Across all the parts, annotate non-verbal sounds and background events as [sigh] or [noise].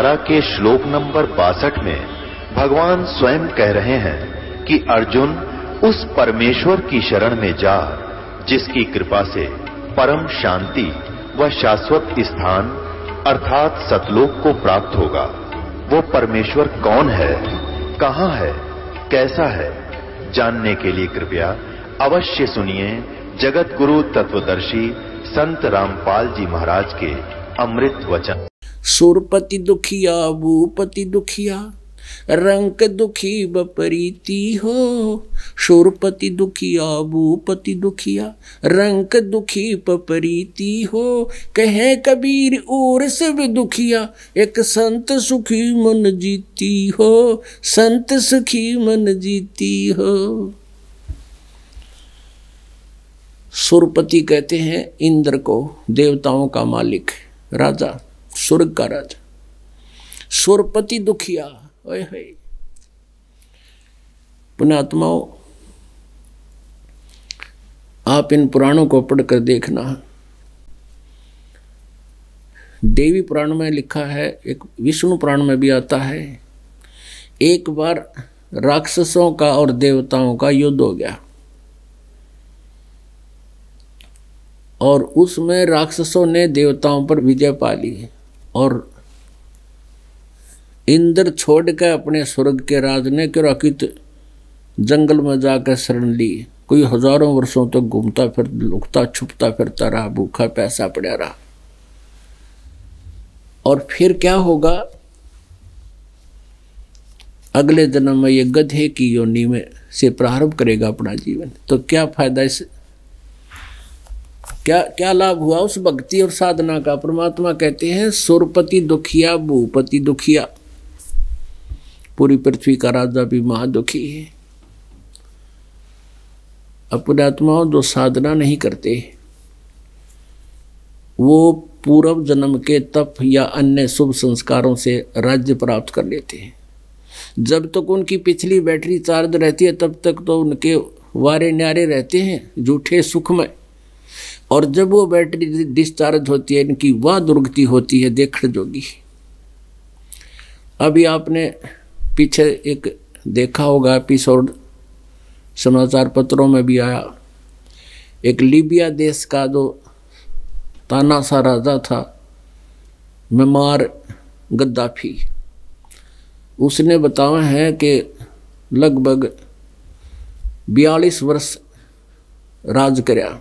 धारा के श्लोक नंबर बासठ में भगवान स्वयं कह रहे हैं कि अर्जुन उस परमेश्वर की शरण में जा जिसकी कृपा से परम शांति व शाश्वत स्थान अर्थात सतलोक को प्राप्त होगा वो परमेश्वर कौन है कहाँ है कैसा है जानने के लिए कृपया अवश्य सुनिए जगत गुरु तत्वदर्शी संत रामपाल जी महाराज के अमृत वचन सुरपति दुखिया भूपति दुखिया रंक दुखी बपरीती हो सुरपति दुखिया भूपति दुखिया रंक दुखी बपरीती हो कहे कबीर और सब दुखिया एक संत सुखी मन जीती हो संत सुखी मन जीती हो सुरपति कहते हैं इंद्र को देवताओं का मालिक राजा स्वर्ग का राजा स्वरपति दुखिया ओए है पुणात्माओं आप इन पुराणों को पढ़कर देखना देवी पुराण में लिखा है एक विष्णु पुराण में भी आता है एक बार राक्षसों का और देवताओं का युद्ध हो गया और उसमें राक्षसों ने देवताओं पर विजय पा ली और इंद्र छोड़ के अपने स्वर्ग के राज ने कि जंगल में जाकर शरण ली कोई हजारों वर्षों तक तो घूमता फिर लुकता छुपता फिरता रहा भूखा पैसा पड़ा रहा और फिर क्या होगा अगले जन्म में ये गधे की योनि में से प्रारंभ करेगा अपना जीवन तो क्या फायदा इस क्या क्या लाभ हुआ उस भक्ति और साधना का परमात्मा कहते हैं सुरपति दुखिया भूपति दुखिया पूरी पृथ्वी का राजा भी महादुखी है आत्माओं जो साधना नहीं करते वो पूर्व जन्म के तप या अन्य शुभ संस्कारों से राज्य प्राप्त कर लेते हैं जब तक तो उनकी पिछली बैटरी चार्ज रहती है तब तक तो उनके वारे न्यारे रहते हैं जूठे सुख में और जब वो बैटरी डिस्चार्ज होती है इनकी वह दुर्गति होती है देख जोगी अभी आपने पीछे एक देखा होगा एपिसोड समाचार पत्रों में भी आया एक लीबिया देश का जो तानासा राजा था मेमार गद्दाफी उसने बताया है कि लगभग बयालीस वर्ष राज कराया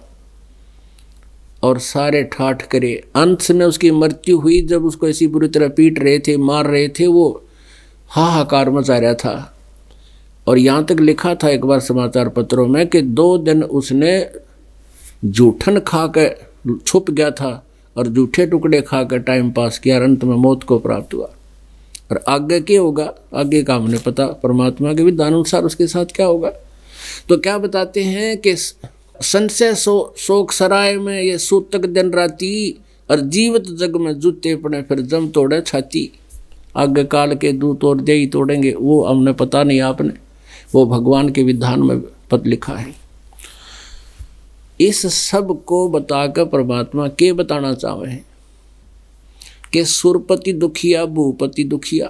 और सारे ठाठ करे अंत में उसकी मृत्यु हुई जब उसको ऐसी बुरी तरह पीट रहे थे मार रहे थे वो हाहाकार मचा रहा था और यहाँ तक लिखा था एक बार समाचार पत्रों में कि दो दिन उसने जूठन खा कर छुप गया था और जूठे टुकड़े खा कर टाइम पास किया और अंत में मौत को प्राप्त हुआ और आगे क्या होगा आगे का हमने पता परमात्मा के अनुसार उसके साथ क्या होगा तो क्या बताते हैं कि संशय सो शोक सराय में ये सूतक दिन राती और जीवित जग में जूते पड़े फिर जम तोड़े छाती आगे काल के दूत और दे तोड़ेंगे वो हमने पता नहीं आपने वो भगवान के विधान में पद लिखा है इस सब को बताकर परमात्मा के बताना चाहे हैं कि सुरपति दुखिया भूपति दुखिया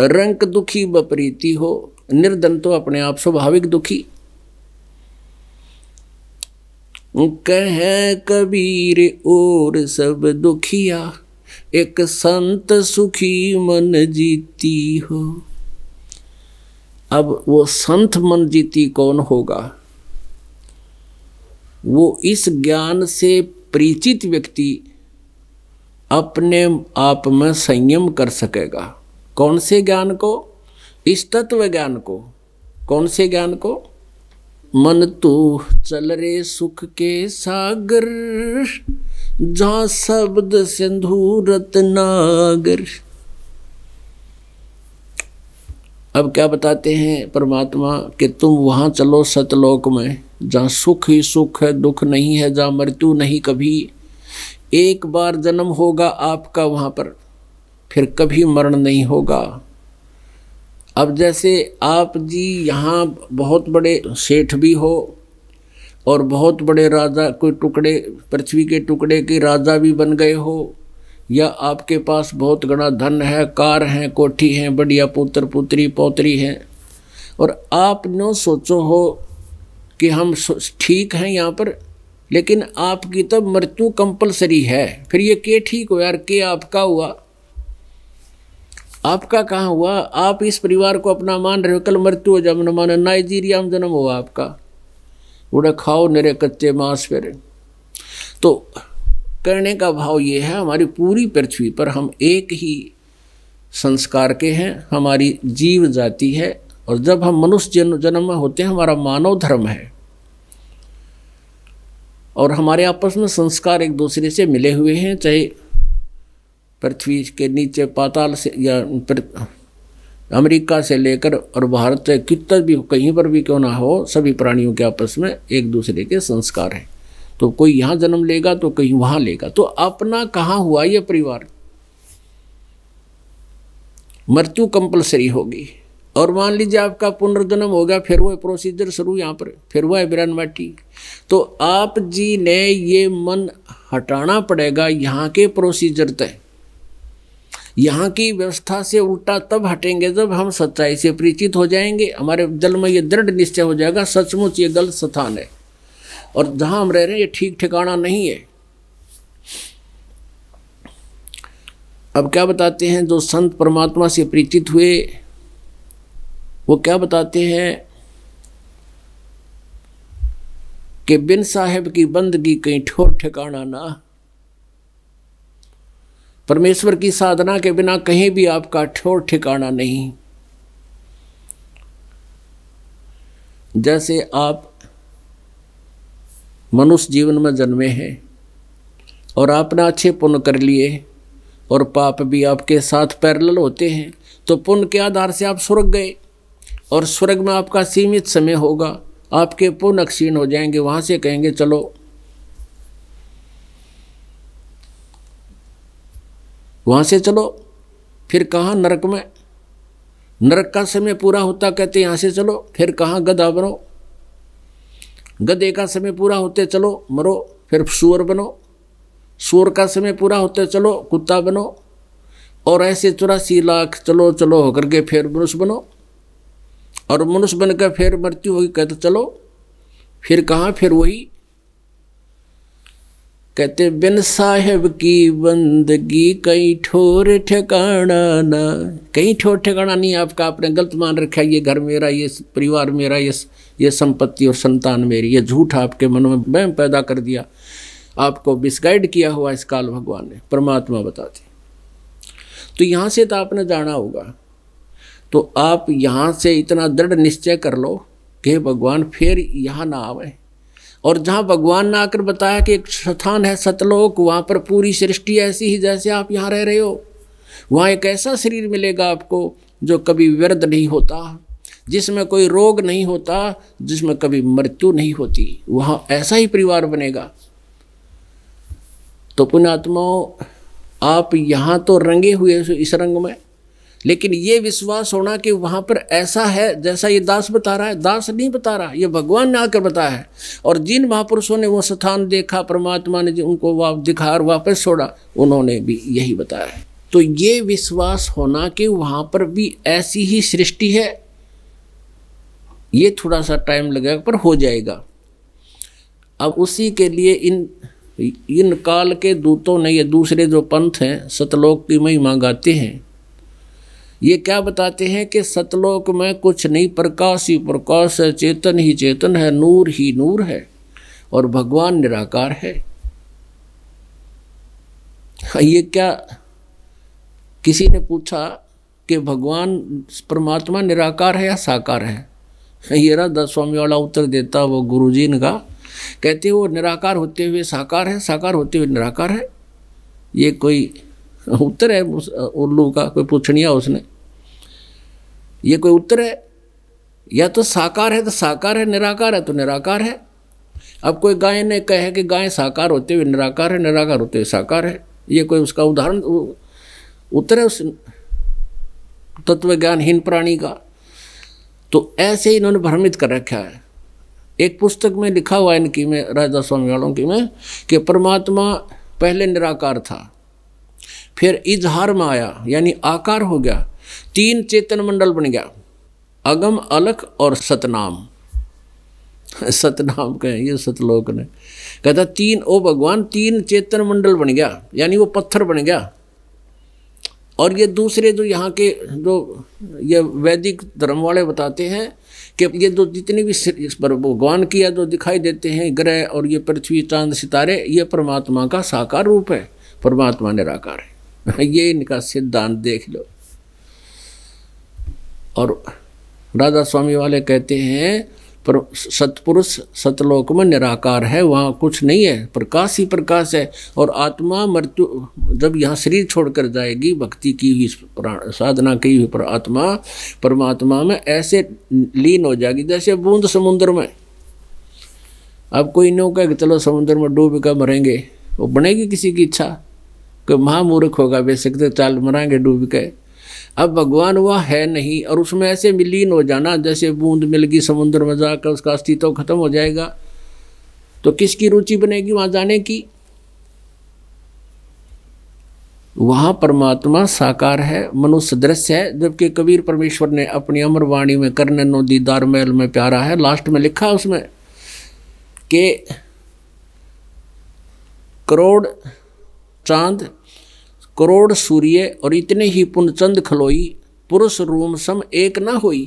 रंक दुखी बपरीति हो निर्धन तो अपने आप स्वाभाविक दुखी कह कबीर और सब दुखिया एक संत सुखी मन जीती हो अब वो संत मन जीती कौन होगा वो इस ज्ञान से परिचित व्यक्ति अपने आप में संयम कर सकेगा कौन से ज्ञान को इस तत्व ज्ञान को कौन से ज्ञान को मन तो चल रे सुख के सागर जा शब्द सिंधु रत्नागर अब क्या बताते हैं परमात्मा कि तुम वहाँ चलो सतलोक में जहा सुख ही सुख है दुख नहीं है जहाँ मृत्यु नहीं कभी एक बार जन्म होगा आपका वहां पर फिर कभी मरण नहीं होगा अब जैसे आप जी यहाँ बहुत बड़े सेठ भी हो और बहुत बड़े राजा कोई टुकड़े पृथ्वी के टुकड़े के राजा भी बन गए हो या आपके पास बहुत गणा धन है कार हैं कोठी हैं बढ़िया पुत्र पुत्री पौत्री हैं और आप नो सोचो हो कि हम ठीक हैं यहाँ पर लेकिन आपकी तब मृत्यु कंपलसरी है फिर ये के ठीक हो यार के आपका हुआ आपका कहाँ हुआ आप इस परिवार को अपना मान रहे हो कल मृत्यु हो जमन माना नाइजीरिया में जन्म हुआ आपका उड़े खाओ निरे कच्चे मांस फिर तो करने का भाव ये है हमारी पूरी पृथ्वी पर हम एक ही संस्कार के हैं हमारी जीव जाति है और जब हम मनुष्य जन्म में होते हैं हमारा मानव धर्म है और हमारे आपस में संस्कार एक दूसरे से मिले हुए हैं चाहे पृथ्वी के नीचे पाताल से या अमेरिका से लेकर और भारत से कितना भी कहीं पर भी क्यों ना हो सभी प्राणियों के आपस में एक दूसरे के संस्कार हैं तो कोई यहाँ जन्म लेगा तो कहीं वहाँ लेगा तो अपना कहाँ हुआ यह परिवार मृत्यु कंपलसरी होगी और मान लीजिए आपका पुनर्जन्म हो गया फिर वो प्रोसीजर शुरू यहाँ पर फिर वह बिरान माटी तो आप जी ने ये मन हटाना पड़ेगा यहाँ के प्रोसीजर तय यहाँ की व्यवस्था से उल्टा तब हटेंगे जब हम सच्चाई से परिचित हो जाएंगे हमारे दल में ये दृढ़ निश्चय हो जाएगा सचमुच ये गलत स्थान है और जहाँ हम रह रहे हैं ये ठीक ठिकाना नहीं है अब क्या बताते हैं जो संत परमात्मा से परिचित हुए वो क्या बताते हैं कि बिन साहेब की बंदगी कहीं ठोर ठिकाना ना परमेश्वर की साधना के बिना कहीं भी आपका ठोर ठिकाना नहीं जैसे आप मनुष्य जीवन में जन्मे हैं और आपने अच्छे पुण्य कर लिए और पाप भी आपके साथ पैरल होते हैं तो पुण्य के आधार से आप स्वर्ग गए और स्वर्ग में आपका सीमित समय होगा आपके पुण्य क्षीण हो जाएंगे वहाँ से कहेंगे चलो वहाँ से चलो फिर कहाँ नरक में नरक का समय पूरा होता कहते यहाँ से चलो फिर कहाँ गधा बनो गधे का समय पूरा होते चलो मरो फिर सुअर बनो सुअर का समय पूरा होते चलो कुत्ता बनो और ऐसे चौरासी लाख चलो चलो होकर के फिर मनुष्य बनो और मनुष्य बनकर फिर मृत्यु होगी कहते चलो फिर कहाँ फिर वही कहते बिन साहेब की बंदगी कई ठोर ठिकाना ना कहीं ठोर ठिकाना नहीं आपका आपने गलत मान रखा है ये घर मेरा ये परिवार मेरा ये ये संपत्ति और संतान मेरी ये झूठ आपके मन में बहम पैदा कर दिया आपको मिसगाइड किया हुआ इस काल भगवान ने परमात्मा बताते तो यहाँ से तो आपने जाना होगा तो आप यहाँ से इतना दृढ़ निश्चय कर लो कि भगवान फिर यहाँ ना आवे और जहाँ भगवान ने आकर बताया कि एक स्थान है सतलोक वहाँ पर पूरी सृष्टि ऐसी ही जैसे आप यहाँ रह रहे हो वहाँ एक ऐसा शरीर मिलेगा आपको जो कभी व्यर्थ नहीं होता जिसमें कोई रोग नहीं होता जिसमें कभी मृत्यु नहीं होती वहाँ ऐसा ही परिवार बनेगा तो पुण्यात्माओं आप यहाँ तो रंगे हुए इस रंग में लेकिन ये विश्वास होना कि वहाँ पर ऐसा है जैसा ये दास बता रहा है दास नहीं बता रहा ये भगवान ने आकर बताया है और जिन महापुरुषों ने वो स्थान देखा परमात्मा ने उनको वाप दिखा और वापस छोड़ा उन्होंने भी यही बताया है तो ये विश्वास होना कि वहाँ पर भी ऐसी ही सृष्टि है ये थोड़ा सा टाइम लगेगा पर हो जाएगा अब उसी के लिए इन इन काल के दूतों ने ये दूसरे जो पंथ हैं सतलोक की महिमा गाते हैं ये क्या बताते हैं कि सतलोक में कुछ नहीं प्रकाश ही प्रकाश है चेतन ही चेतन है नूर ही नूर है और भगवान निराकार है हाँ, ये क्या किसी ने पूछा कि भगवान परमात्मा निराकार है या साकार है हाँ, ये दस स्वामी वाला उत्तर देता वो गुरु जी ने कहा कहते वो निराकार होते हुए साकार है साकार होते हुए निराकार है ये कोई उत्तर है उल्लू का कोई पूछनिया उसने ये कोई उत्तर है या तो साकार है तो साकार है निराकार है तो निराकार है अब कोई गाय ने कहे कि गाय साकार होते हुए निराकार है निराकार होते हुए साकार है ये कोई उसका उदाहरण उत्तर है उस तत्व ज्ञानहीन प्राणी का तो ऐसे ही इन्होंने भ्रमित कर रखा है एक पुस्तक में लिखा हुआ इनकी में राजा स्वामी वालों की में कि परमात्मा पहले निराकार था फिर इजहार में आया यानी आकार हो गया तीन चेतन मंडल बन गया अगम अलख और सतनाम [laughs] सतनाम कहें ये सतलोक ने कहता तीन ओ भगवान तीन चेतन मंडल बन गया यानी वो पत्थर बन गया और ये दूसरे जो यहाँ के जो ये वैदिक धर्म वाले बताते हैं कि ये जो जितने भी भगवान की या जो दिखाई देते हैं ग्रह और ये पृथ्वी चांद सितारे ये परमात्मा का साकार रूप है परमात्मा निराकार है [laughs] ये इनका सिद्धांत देख लो और राधा स्वामी वाले कहते हैं पर सतपुरुष सतलोक में निराकार है वहाँ कुछ नहीं है प्रकाश ही प्रकाश है और आत्मा मृत्यु जब यहाँ शरीर छोड़कर जाएगी भक्ति की हुई साधना की हुई पर आत्मा परमात्मा में ऐसे लीन हो जाएगी जैसे बूंद समुद्र में अब कोई नहीं होगा कि चलो समुद्र में डूब कर मरेंगे वो बनेगी किसी की इच्छा कोई महामूर्ख होगा बेसिक तो चाल मरेंगे डूब के अब भगवान वह है नहीं और उसमें ऐसे मिलीन हो जाना जैसे बूंद मिल गई समुद्र में जाकर उसका अस्तित्व खत्म हो जाएगा तो किसकी रुचि बनेगी वहां जाने की वहां परमात्मा साकार है मनुष्य दृश्य है जबकि कबीर परमेश्वर ने अपनी अमर वाणी में कर्ण नो दीदार महल में प्यारा है लास्ट में लिखा उसमें के करोड़ चांद करोड़ सूर्य और इतने ही पुनचंद खलोई पुरुष रोम सम एक ना होई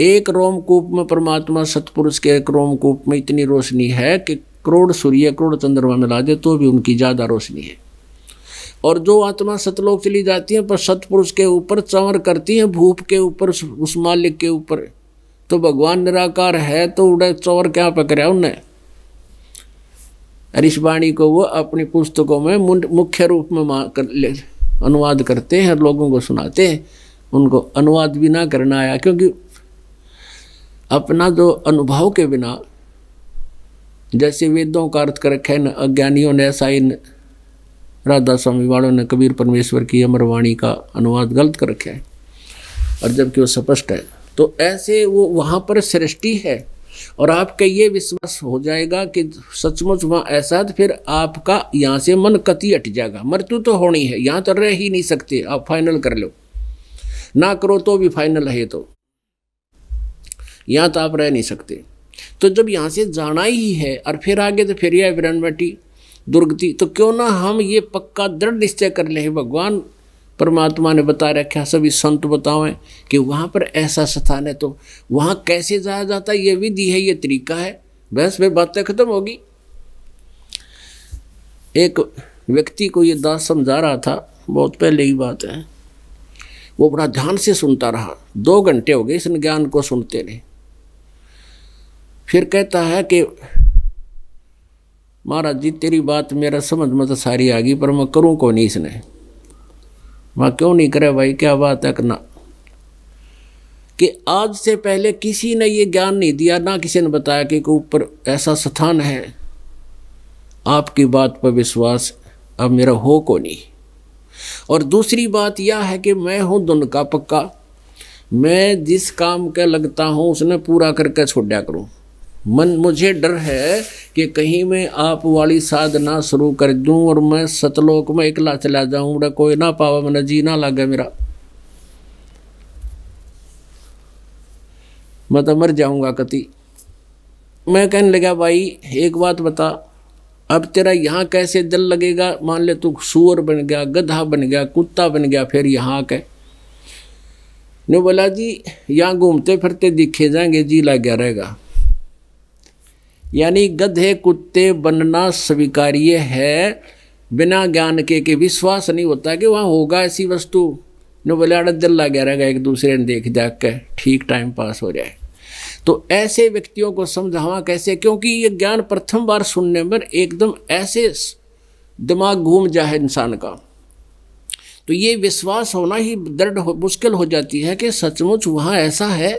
एक रोमकूप में परमात्मा सतपुरुष के एक रोमकूप में इतनी रोशनी है कि करोड़ सूर्य करोड़ चंद्रमा मिला दे तो भी उनकी ज़्यादा रोशनी है और जो आत्मा सतलोक चली जाती है पर सतपुरुष के ऊपर चंवर करती है भूप के ऊपर उस मालिक के ऊपर तो भगवान निराकार है तो उड़े चंवर क्या पकड़ा उन्हें वाणी को वो अपनी पुस्तकों में मुख्य रूप में कर, ले अनुवाद करते हैं लोगों को सुनाते हैं उनको अनुवाद भी ना करना आया क्योंकि अपना जो अनुभव के बिना जैसे वेदों का अर्थ कर रखे न अज्ञानियों ने ऐसा इन राधा स्वामी वालों ने कबीर परमेश्वर की अमरवाणी का अनुवाद गलत कर रखा है और जबकि वो स्पष्ट है तो ऐसे वो वहाँ पर सृष्टि है और आपका ये विश्वास हो जाएगा कि सचमुच वहाँ ऐसा तो फिर आपका यहाँ से मन कति अट जाएगा मृत्यु तो होनी है यहाँ तो रह ही नहीं सकते आप फाइनल कर लो ना करो तो भी फाइनल है तो यहाँ तो आप रह नहीं सकते तो जब यहाँ से जाना ही है और फिर आगे तो फिर यह विरणवटी दुर्गति तो क्यों ना हम ये पक्का दृढ़ निश्चय कर ले भगवान परमात्मा ने बता रखा सभी संत बतावें कि वहाँ पर ऐसा स्थान है तो वहाँ कैसे जाया जाता है ये विधि है ये तरीका है बस में बातें खत्म होगी एक व्यक्ति को ये दास समझा रहा था बहुत पहले ही बात है वो बड़ा ध्यान से सुनता रहा दो घंटे हो गए इस ज्ञान को सुनते रहे फिर कहता है कि महाराज जी तेरी बात मेरा समझ में तो सारी आ गई पर मैं करूँ को नहीं इसने वहाँ क्यों नहीं करे भाई क्या बात है करना कि आज से पहले किसी ने ये ज्ञान नहीं दिया ना किसी ने बताया कि ऊपर ऐसा स्थान है आपकी बात पर विश्वास अब मेरा हो को नहीं और दूसरी बात यह है कि मैं हूँ दुन का पक्का मैं जिस काम का लगता हूँ उसने पूरा करके दिया करूँ मन मुझे डर है कि कहीं मैं आप वाली साधना शुरू कर दूं और मैं सतलोक में इकला चला जाऊं बड़ा कोई ना पावा मैंने जी ना लगे मेरा मैं तो मर जाऊंगा कति मैं कहने लगा भाई एक बात बता अब तेरा यहाँ कैसे दिल लगेगा मान ले तू सूअर बन गया गधा बन गया कुत्ता बन गया फिर यहाँ के ने बोला जी यहाँ घूमते फिरते दिखे जाएंगे जी लग गया रहेगा यानी गधे कुत्ते बनना स्वीकार्य है बिना ज्ञान के कि विश्वास नहीं होता कि वहाँ होगा ऐसी वस्तु न बोले अड़ जल्ला गया रहेगा एक दूसरे ने देख जा कर ठीक टाइम पास हो जाए तो ऐसे व्यक्तियों को समझावा कैसे क्योंकि ये ज्ञान प्रथम बार सुनने पर एकदम ऐसे दिमाग घूम जाए इंसान का तो ये विश्वास होना ही दृढ़ हो, मुश्किल हो जाती है कि सचमुच वहाँ ऐसा है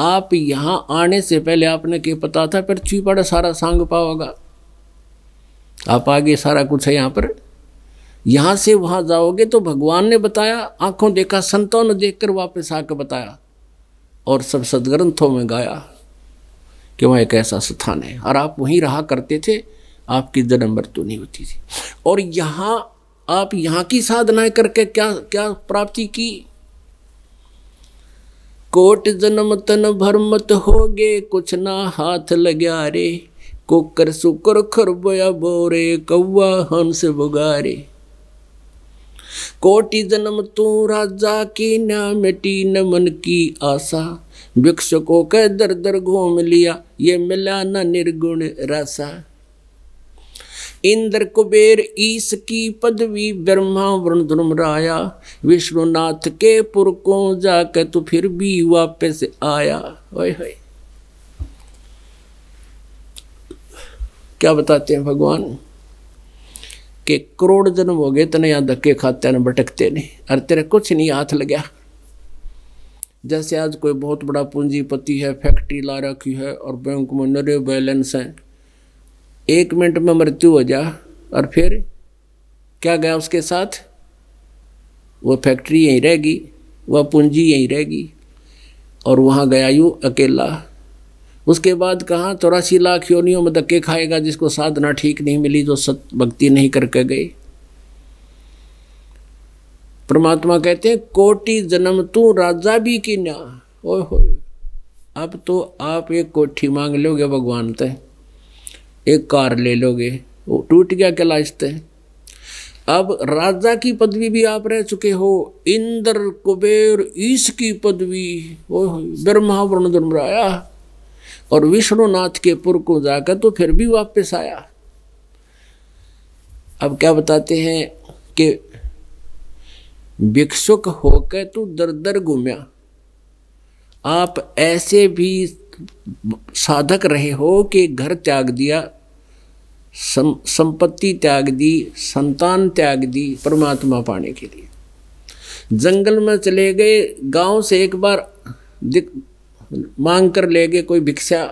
आप यहाँ आने से पहले आपने के पता था पृथ्वी पर सारा सांग पाओगा आप आगे सारा कुछ है यहाँ पर यहाँ से वहाँ जाओगे तो भगवान ने बताया आंखों देखा संतों ने देखकर वापस आकर बताया और सब सदग्रंथों में गाया कि वहाँ एक ऐसा स्थान है और आप वहीं रहा करते थे आपकी जन्म मृत्यु नहीं होती थी और यहाँ आप यहाँ की साधनाएं करके क्या क्या प्राप्ति की कोट जन्म तन भरमत हो गए कुछ ना हाथ लग्या रे कोकर सुकर खरबया बोरे कौआ हंस बुगारे कोटि जन्म तू राजा की न मिटी न मन की आशा भिक्षकों के दर दर घूम लिया ये मिला न निर्गुण रासा इंद्र कुबेर ईस की पदवी ब्रह्मा वरुण राया विष्णुनाथ के पुर को जाके तू फिर भी वापस आया ओए होए क्या बताते हैं भगवान के करोड़ जन्म हो गए तेने यहाँ धक्के खाते ने भटकते नहीं और तेरे कुछ नहीं हाथ लग गया जैसे आज कोई बहुत बड़ा पूंजीपति है फैक्ट्री ला रखी है और बैंक में नरे बैलेंस हैं एक मिनट में मृत्यु हो जा और फिर क्या गया उसके साथ वह फैक्ट्री यहीं रहेगी वह पूंजी यहीं रहेगी और वहाँ गया यूँ अकेला उसके बाद कहाँ चौरासी लाख योनियों में धक्के खाएगा जिसको साधना ठीक नहीं मिली जो सत भक्ति नहीं करके गई परमात्मा कहते हैं कोटि जन्म तू राजा भी की ना ओ हो अब तो आप एक कोठी मांग लोगे भगवान तय एक कार ले लोगे वो टूट गया क्या लाजते हैं अब राजा की पदवी भी आप रह चुके हो इंद्र कुबेर ईश की पदवी वो ब्रह्मा वर्ण दुर्मराया और विष्णुनाथ के पुर को जाकर तो फिर भी वापस आया अब क्या बताते हैं कि भिक्षुक होकर तू तो दर दर घूमया आप ऐसे भी साधक रहे हो कि घर त्याग दिया सम, संपत्ति त्याग दी संतान त्याग दी परमात्मा पाने के लिए जंगल में चले गए गांव से एक बार मांग कर ले गए कोई भिक्षा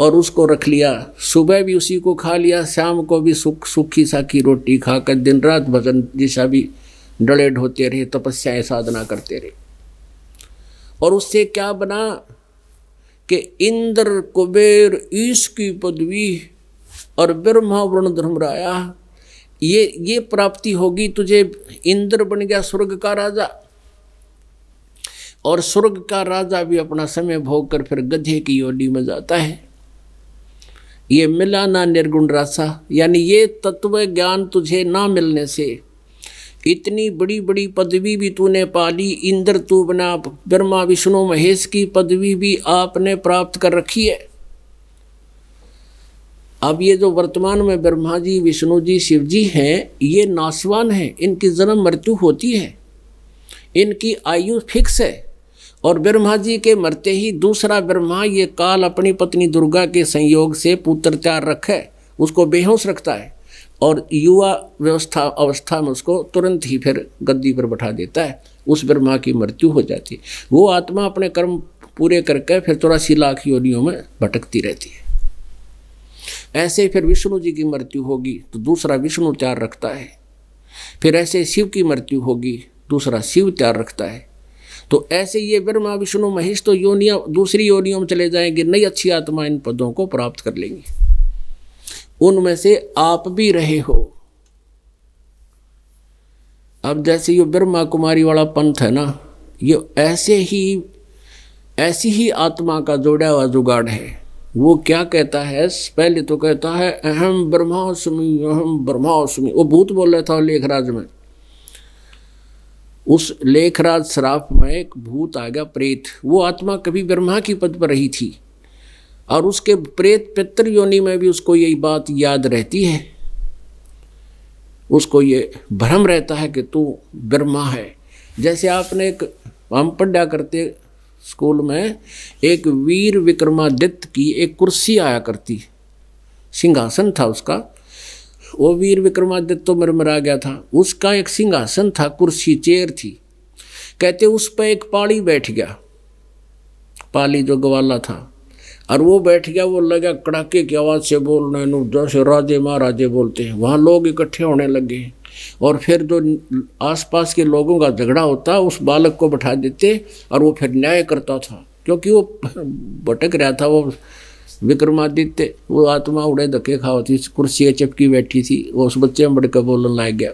और उसको रख लिया सुबह भी उसी को खा लिया शाम को भी सुख सूखी साखी रोटी खाकर दिन रात भजन जैसा भी डले ढोते रहे तपस्याएं साधना करते रहे और उससे क्या बना कि इंद्र कुबेर ईश की पदवी और ब्रह्मा वर्ण धर्मराया ये ये प्राप्ति होगी तुझे इंद्र बन गया स्वर्ग का राजा और स्वर्ग का राजा भी अपना समय भोग कर फिर गधे की ओडी में जाता है ये मिलाना निर्गुण रासा यानी ये तत्व ज्ञान तुझे ना मिलने से इतनी बड़ी बड़ी पदवी भी तूने पाली इंद्र तू बना ब्रह्मा विष्णु महेश की पदवी भी आपने प्राप्त कर रखी है अब ये जो वर्तमान में ब्रह्मा जी विष्णु जी शिव जी हैं ये नासवान हैं इनकी जन्म मृत्यु होती है इनकी आयु फिक्स है और ब्रह्मा जी के मरते ही दूसरा ब्रह्मा ये काल अपनी पत्नी दुर्गा के संयोग से पुत्रचार रखे उसको बेहोश रखता है और युवा व्यवस्था अवस्था में उसको तुरंत ही फिर गद्दी पर बैठा देता है उस ब्रह्मा की मृत्यु हो जाती है वो आत्मा अपने कर्म पूरे करके फिर चौरासी लाख योनियों में भटकती रहती है ऐसे फिर विष्णु जी की मृत्यु होगी तो दूसरा विष्णु त्यार रखता है फिर ऐसे शिव की मृत्यु होगी दूसरा शिव त्यार रखता है तो ऐसे ये ब्रह्मा विष्णु महेश तो योनिया दूसरी योनियों में चले जाएंगे नई अच्छी आत्मा इन पदों को प्राप्त कर लेंगी उनमें से आप भी रहे हो अब जैसे ये ब्रह्मा कुमारी वाला पंथ है ना ये ऐसे ही ऐसी ही आत्मा का जोड़ा हुआ जुगाड़ है वो क्या कहता है पहले तो कहता है अहम ब्रह्माष्टमी अहम ब्रह्माष्टमी वो भूत बोल रहा था लेखराज में उस लेखराज श्राप में एक भूत आ गया प्रेत वो आत्मा कभी ब्रह्मा की पद पर रही थी और उसके प्रेत पितृ योनि में भी उसको यही बात याद रहती है उसको ये भ्रम रहता है कि तू ब्रह्मा है जैसे आपने एक हम पढ़ा करते स्कूल में एक वीर विक्रमादित्य की एक कुर्सी आया करती सिंहासन था उसका वो वीर विक्रमादित्य तो मरमरा गया था उसका एक सिंहासन था कुर्सी चेयर थी कहते उस पर एक पाड़ी बैठ गया पाली जो ग्वाला था और वो बैठ गया वो लगा कड़ाके की आवाज़ से बोल रहे हैं जैसे राजे महाराजे बोलते हैं वहाँ लोग इकट्ठे होने लगे और फिर जो आसपास के लोगों का झगड़ा होता उस बालक को बैठा देते और वो फिर न्याय करता था क्योंकि वो भटक रहा था वो विक्रमादित्य वो आत्मा उड़े धक्के खाओ थी कुर्सी चपकी बैठी थी वो उस बच्चे में बढ़कर बोलने लाग गया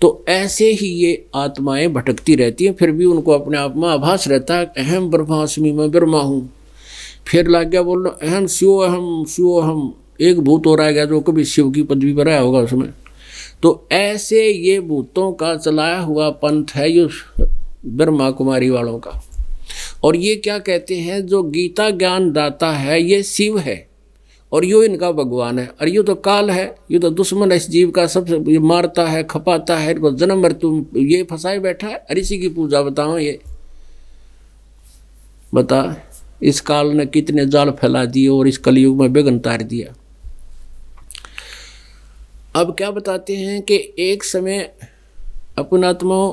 तो ऐसे ही ये आत्माएं भटकती रहती हैं फिर भी उनको अपने आप में आभास रहता है अहम ब्रह्मास्मि में ब्रह्मा हूँ फिर लग गया बोलना अहम शिव अहम शिव अहम एक भूत हो रहा है जो कभी शिव की पदवी पर आया होगा उसमें तो ऐसे ये भूतों का चलाया हुआ पंथ है ये ब्रह्मा कुमारी वालों का और ये क्या कहते हैं जो गीता ज्ञान दाता है ये शिव है और यो इनका भगवान है और ये तो काल है ये तो दुश्मन इस जीव का सबसे ये मारता है खपाता है इनको जन्म मृत्यु ये फंसाए बैठा है और इसी की पूजा बताओ ये बता इस काल ने कितने जाल फैला दिए और इस कलयुग में बेगन तार दिया अब क्या बताते हैं कि एक समय आत्माओं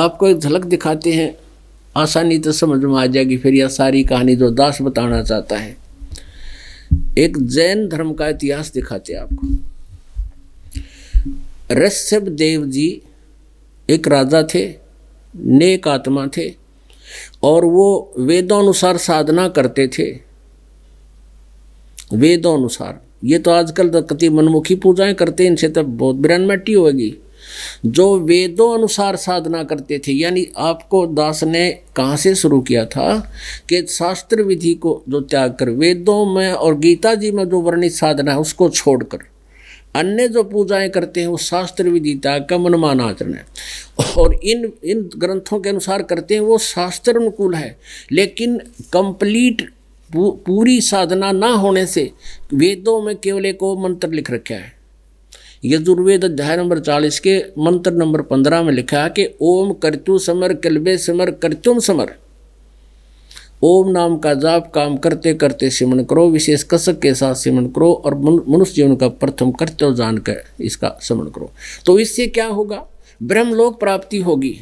आपको एक झलक दिखाते हैं आसानी तो समझ में आ जाएगी फिर यह सारी कहानी जो दास बताना चाहता है एक जैन धर्म का इतिहास दिखाते हैं आपको रस्यभ देव जी एक राजा थे नेक आत्मा थे और वो वेदानुसार साधना करते थे वेदानुसार ये तो आजकल तो कति मनमुखी पूजाएं करते हैं इनसे तो बहुत ब्रहण मट्टी होगी जो वेदों अनुसार साधना करते थे यानी आपको दास ने कहाँ से शुरू किया था कि शास्त्र विधि को जो त्याग कर वेदों में और गीता जी में जो वर्णित साधना है उसको छोड़कर अन्य जो पूजाएं करते हैं वो शास्त्र विदिता का मनमान आचरण है और इन इन ग्रंथों के अनुसार करते हैं वो शास्त्र अनुकूल है लेकिन कंप्लीट पू, पूरी साधना ना होने से वेदों में केवल एक मंत्र लिख रखा है यजुर्वेद अध्याय नंबर चालीस के मंत्र नंबर पंद्रह में लिखा है कि ओम करतु समर कल्बे समर करतुम समर ओम नाम का जाप काम करते करते सिमरण करो विशेष कसक के साथ सिमरण करो और मनुष्य जीवन का प्रथम कर्तव्य जानकर इसका स्मरण करो तो इससे क्या होगा ब्रह्मलोक प्राप्ति होगी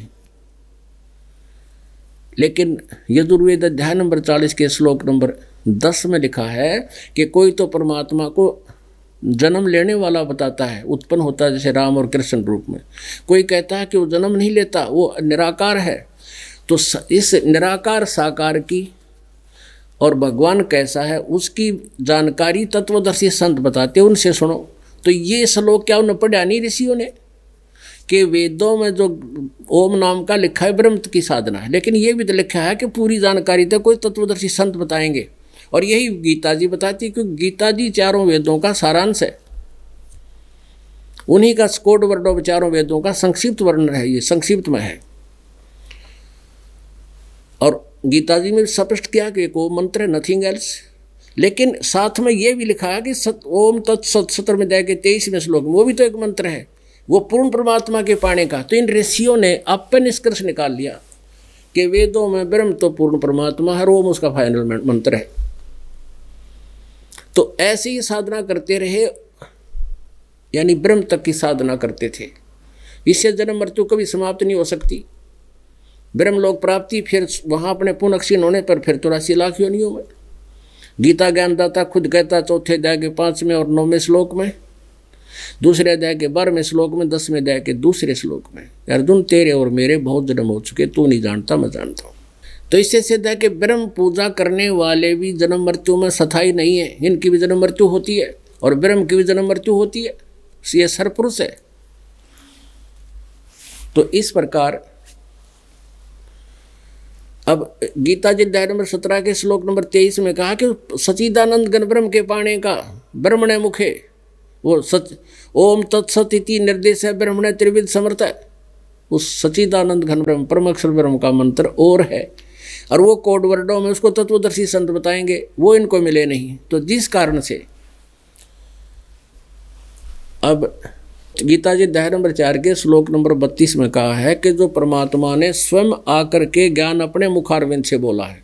लेकिन यजुर्वेद अध्याय नंबर चालीस के श्लोक नंबर दस में लिखा है कि कोई तो परमात्मा को जन्म लेने वाला बताता है उत्पन्न होता है जैसे राम और कृष्ण रूप में कोई कहता है कि वो जन्म नहीं लेता वो निराकार है तो इस निराकार साकार की और भगवान कैसा है उसकी जानकारी तत्वदर्शी संत बताते उनसे सुनो तो ये श्लोक क्या उन्हें पढ़ा नहीं ऋषियों ने कि वेदों में जो ओम नाम का लिखा है ब्रह्म की साधना है लेकिन ये भी तो लिखा है कि पूरी जानकारी तो कोई तत्वदर्शी संत बताएंगे और यही गीता जी बताती है क्योंकि गीता जी चारों वेदों का सारांश है उन्हीं का स्कोड वर्णों चारों वेदों का संक्षिप्त वर्णन है ये संक्षिप्त में है और गीता जी में स्पष्ट किया कि एक ओम मंत्र है नथिंग एल्स लेकिन साथ में ये भी लिखा है कि सत ओम सत सत्र में के तेईसवें श्लोक में वो भी तो एक मंत्र है वो पूर्ण परमात्मा के पाने का तो इन ऋषियों ने अपने निष्कर्ष निकाल लिया कि वेदों में ब्रह्म तो पूर्ण परमात्मा हर ओम उसका फाइनल मंत्र है तो ऐसे ही साधना करते रहे यानी ब्रह्म तक की साधना करते थे इससे जन्म मृत्यु कभी समाप्त नहीं हो सकती ब्रह्म लोक प्राप्ति फिर वहाँ अपने क्षीण होने पर फिर चौरासी लाख योनियों में गीता ज्ञानदाता खुद कहता चौथे अध्याय के पाँचवें और नौवें श्लोक में दूसरे अध्याय के बारहवें श्लोक में दसवें अध्याय के दूसरे श्लोक में अर्जुन तेरे और मेरे बहुत जन्म हो चुके तू नहीं जानता मैं जानता हूँ तो इससे सिद्ध है कि ब्रह्म पूजा करने वाले भी जन्म मृत्यु में सथाई नहीं है इनकी भी जन्म मृत्यु होती है और ब्रह्म की भी जन्म मृत्यु होती है ये सरपुरुष है तो इस प्रकार अब गीता जी अध्याय नंबर सत्रह के श्लोक नंबर तेईस में कहा कि सचिदानंद गण ब्रह्म के पाणे का ब्रह्मण मुखे वो सच ओम तत्सत इति निर्देश है ब्रह्मण त्रिविद समर्थ है उस सचिदानंद घन ब्रह्म परमाक्षर ब्रह्म का मंत्र और है और वो कोड वर्डों में उसको तत्वदर्शी संत बताएंगे वो इनको मिले नहीं तो जिस कारण से अब गीता जी दह नंबर चार के श्लोक नंबर बत्तीस में कहा है कि जो परमात्मा ने स्वयं आकर के ज्ञान अपने मुखारविंद से बोला है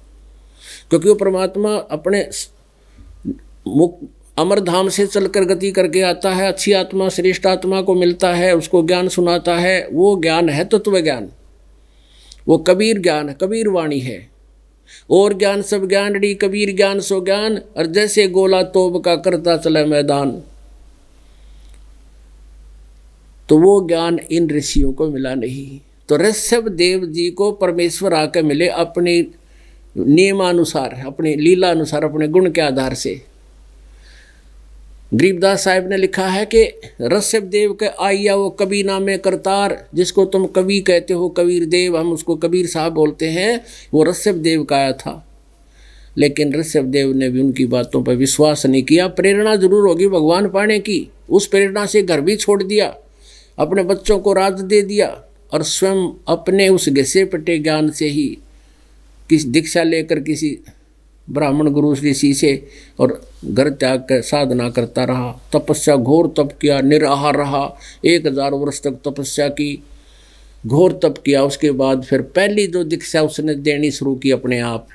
क्योंकि वो परमात्मा अपने मुख अमर धाम से चलकर गति करके आता है अच्छी आत्मा श्रेष्ठ आत्मा को मिलता है उसको ज्ञान सुनाता है वो ज्ञान है तत्व ज्ञान वो कबीर ज्ञान कबीर वाणी है और ज्ञान सब ज्ञान डी कबीर ज्ञान सो ज्ञान और जैसे गोला तोब का करता चले मैदान तो वो ज्ञान इन ऋषियों को मिला नहीं तो ऋषभ देव जी को परमेश्वर आकर मिले अपने नियमानुसार अपने लीला अनुसार अपने गुण के आधार से गरीबदास साहेब ने लिखा है कि रस्यप देव के आइया वो कवि नामे करतार जिसको तुम कवि कहते हो कबीर देव हम उसको कबीर साहब बोलते हैं वो रस्यप देव का आया था लेकिन ऋषभ देव ने भी उनकी बातों पर विश्वास नहीं किया प्रेरणा जरूर होगी भगवान पाने की उस प्रेरणा से घर भी छोड़ दिया अपने बच्चों को राज दे दिया और स्वयं अपने उस घसे पटे ज्ञान से ही किस दीक्षा लेकर किसी ब्राह्मण गुरु ऋषि से और घर त्याग कर साधना करता रहा तपस्या घोर तप किया निराहार रहा एक हजार वर्ष तक तपस्या की घोर तप किया उसके बाद फिर पहली जो दीक्षा उसने देनी शुरू की अपने आप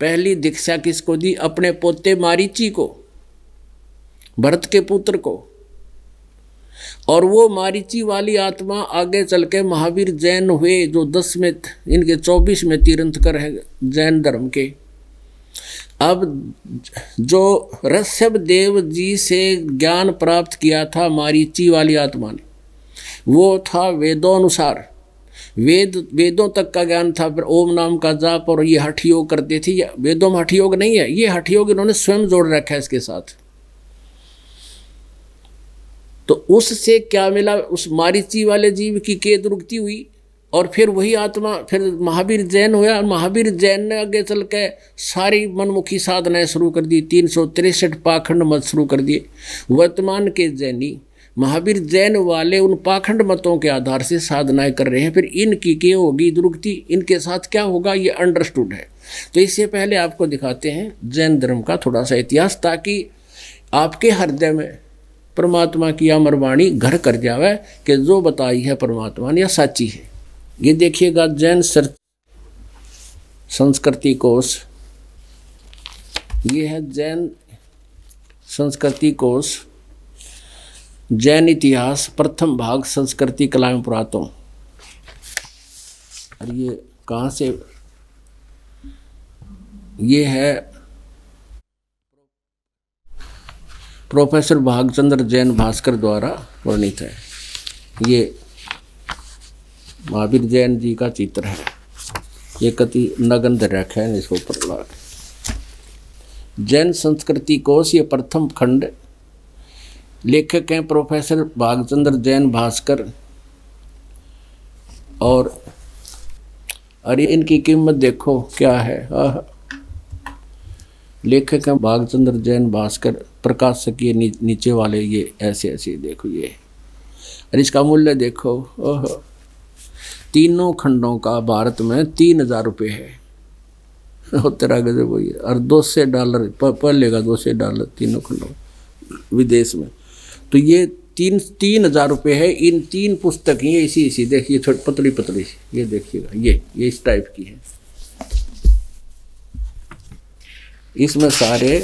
पहली दीक्षा किसको दी अपने पोते मारीची को भरत के पुत्र को और वो मारिची वाली आत्मा आगे चल के महावीर जैन हुए जो दस में इनके चौबीस में तीर्थकर हैं जैन धर्म के अब जो रस्यभ देव जी से ज्ञान प्राप्त किया था मारीची वाली आत्मा ने वो था वेदों अनुसार वेद वेदों तक का ज्ञान था फिर ओम नाम का जाप और ये हठ योग करते थे वेदों में हठ योग नहीं है ये हठ योग इन्होंने स्वयं जोड़ रखा है इसके साथ तो उससे क्या मिला उस मारिची वाले जीव की के दुर्गति हुई और फिर वही आत्मा फिर महावीर जैन हुआ महावीर जैन ने आगे चल के सारी मनमुखी साधनाएं शुरू कर दी तीन सौ तिरसठ पाखंड मत शुरू कर दिए वर्तमान के जैनी महावीर जैन वाले उन पाखंड मतों के आधार से साधनाएं कर रहे हैं फिर इनकी के होगी दुर्गति इनके साथ क्या होगा ये अंडरस्टूड है तो इससे पहले आपको दिखाते हैं जैन धर्म का थोड़ा सा इतिहास ताकि आपके हृदय में परमात्मा की अमर वाणी घर कर जावे कि जो बताई है परमात्मा ने यह साची है ये देखिएगा जैन सर संस्कृति कोष ये है जैन संस्कृति कोष जैन इतिहास प्रथम भाग संस्कृति कला में पुरातों और ये कहाँ से ये है प्रोफेसर भागचंद्र जैन भास्कर द्वारा वर्णित है ये महावीर जैन जी का चित्र है ये कति नगन रखा है इसको ऊपर जैन संस्कृति कोश ये प्रथम खंड लेखक हैं प्रोफेसर भागचंद्र जैन भास्कर और अरे इनकी कीमत देखो क्या है हाँ लेखक हैं भागचंद्र जैन भास्कर प्रकाश सकी नी, नीचे वाले ये ऐसे ऐसे देखो ये और इसका मूल्य देखो ओह तीनों खंडों का भारत में तीन हज़ार रुपये है [laughs] तेरा गजब वही और दो से डॉलर पढ़ लेगा दो से डॉलर तीनों खंडों विदेश में तो ये तीन तीन हज़ार रुपये है इन तीन पुस्तक ये इसी इसी देखिए छोटी पतली पतली ये देखिएगा ये ये इस टाइप की है इसमें सारे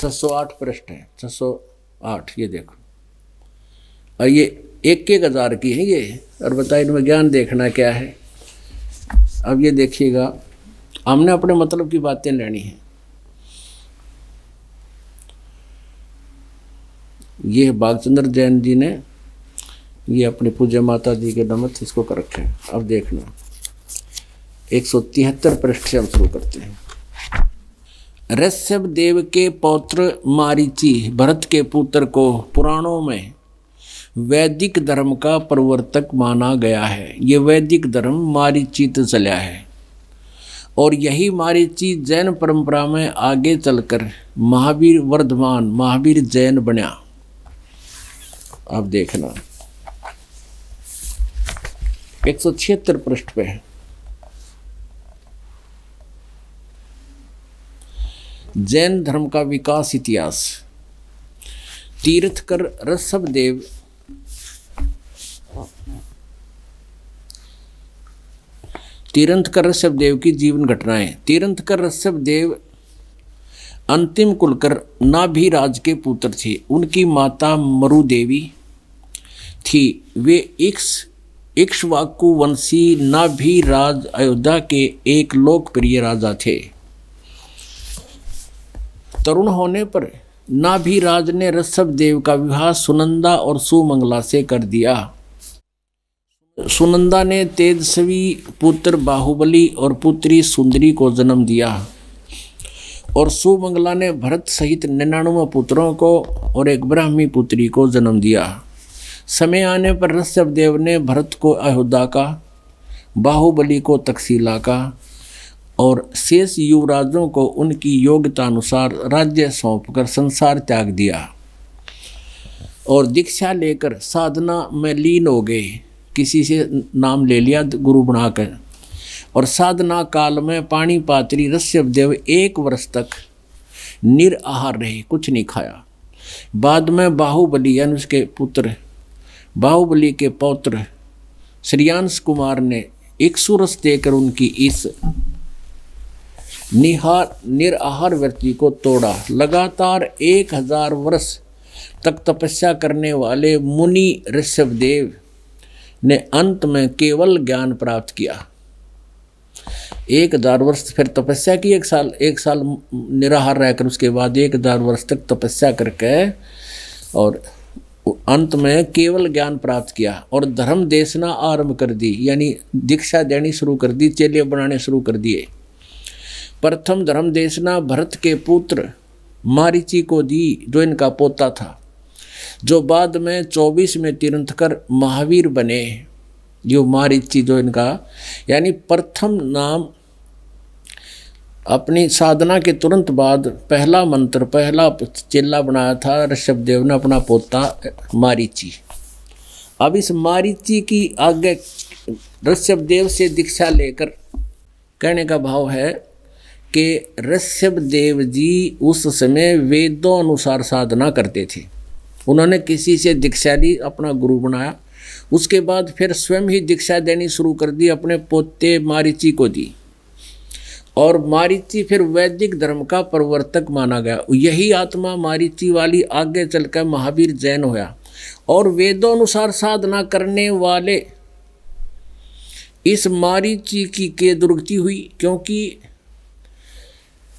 608 पृष्ठ हैं 608 ये देखो और ये एक एक हज़ार की है ये और बताइए इनमें ज्ञान देखना क्या है अब ये देखिएगा हमने अपने मतलब की बातें लेनी है ये भागचंद्र जैन जी ने ये अपने पूज्य माता जी के नमत इसको कर रखे हैं अब देखना एक सौ तिहत्तर पृष्ठ से हम शुरू करते हैं रस्यभ देव के पौत्र मारिची भरत के पुत्र को पुराणों में वैदिक धर्म का प्रवर्तक माना गया है ये वैदिक धर्म मारिचित चलया है और यही मारिची जैन परंपरा में आगे चलकर महावीर वर्धमान महावीर जैन बनया आप देखना एक सौ छिहत्तर पृष्ठ पे है जैन धर्म का विकास इतिहास तीर्थकर रसभदेव तीरंथकर देव की जीवन घटनाएं तीरंथकर देव अंतिम कुलकर नाभी राज के पुत्र थे उनकी माता मरुदेवी थी वे इक्ष इक्ष्वाकुवंशी राज अयोध्या के एक लोकप्रिय राजा थे तरुण होने पर नाभिराज ने रसभ देव का विवाह सुनंदा और सुमंगला से कर दिया सुनंदा ने तेजस्वी पुत्र बाहुबली और पुत्री सुंदरी को जन्म दिया और सुमंगला ने भरत सहित निन्यानवे पुत्रों को और एक ब्राह्मी पुत्री को जन्म दिया समय आने पर रसभ देव ने भरत को अयोध्या का बाहुबली को तकसीला का और शेष युवराजों को उनकी योग्यता अनुसार राज्य सौंपकर संसार त्याग दिया और दीक्षा लेकर साधना में लीन हो गए किसी से नाम ले लिया तो गुरु बनाकर और साधना काल में पानी पात्री ऋषभ देव एक वर्ष तक निराहार रहे कुछ नहीं खाया बाद में बाहुबली यानी उसके पुत्र बाहुबली के पौत्र श्रियांश कुमार ने एक सूरस देकर उनकी इस निहार निराहार व्यक्ति को तोड़ा लगातार एक हजार वर्ष तक तपस्या करने वाले मुनि ऋषभदेव ने अंत में केवल ज्ञान प्राप्त किया एक हजार वर्ष फिर तपस्या की एक साल एक साल निराहार रहकर उसके बाद एक हजार वर्ष तक तपस्या करके और अंत में केवल ज्ञान प्राप्त किया और धर्म देशना आरंभ कर दी यानी दीक्षा देनी शुरू कर दी चेले बनाने शुरू कर दिए प्रथम धर्मदेशना भरत के पुत्र मारिची को दी जो इनका पोता था जो बाद में चौबीस में तीर्थकर महावीर बने यो मारिचि जो इनका यानी प्रथम नाम अपनी साधना के तुरंत बाद पहला मंत्र पहला चेला बनाया था ऋषभ देव ने अपना पोता मारिचि अब इस मारिचि की आगे ऋषभ देव से दीक्षा लेकर कहने का भाव है कि ऋषभ देव जी उस समय वेदों अनुसार साधना करते थे उन्होंने किसी से दीक्षा ली अपना गुरु बनाया उसके बाद फिर स्वयं ही दीक्षा देनी शुरू कर दी अपने पोते मारिची को दी और मारिचि फिर वैदिक धर्म का प्रवर्तक माना गया यही आत्मा मारिचि वाली आगे चलकर महावीर जैन होया और वेदों अनुसार साधना करने वाले इस मारिचि की के दुर्गति हुई क्योंकि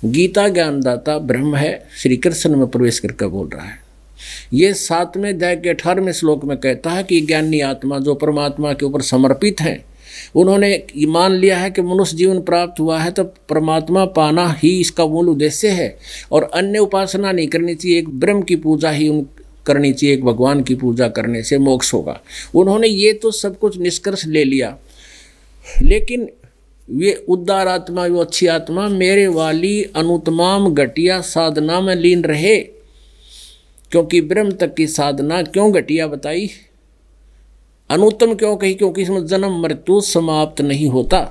गीता ज्ञानदाता ब्रह्म है श्री कृष्ण में प्रवेश करके बोल रहा है ये सातवें अध्याय के अठारहवें श्लोक में कहता है कि ज्ञानी आत्मा जो परमात्मा के ऊपर समर्पित हैं उन्होंने मान लिया है कि मनुष्य जीवन प्राप्त हुआ है तो परमात्मा पाना ही इसका मूल उद्देश्य है और अन्य उपासना नहीं करनी चाहिए एक ब्रह्म की पूजा ही उन करनी चाहिए एक भगवान की पूजा करने से मोक्ष होगा उन्होंने ये तो सब कुछ निष्कर्ष ले लिया लेकिन वे उद्दार आत्मा वो अच्छी आत्मा मेरे वाली अनुतमाम घटिया साधना में लीन रहे क्योंकि ब्रह्म तक की साधना क्यों घटिया बताई अनुत्तम क्यों कही क्योंकि इसमें जन्म मृत्यु समाप्त नहीं होता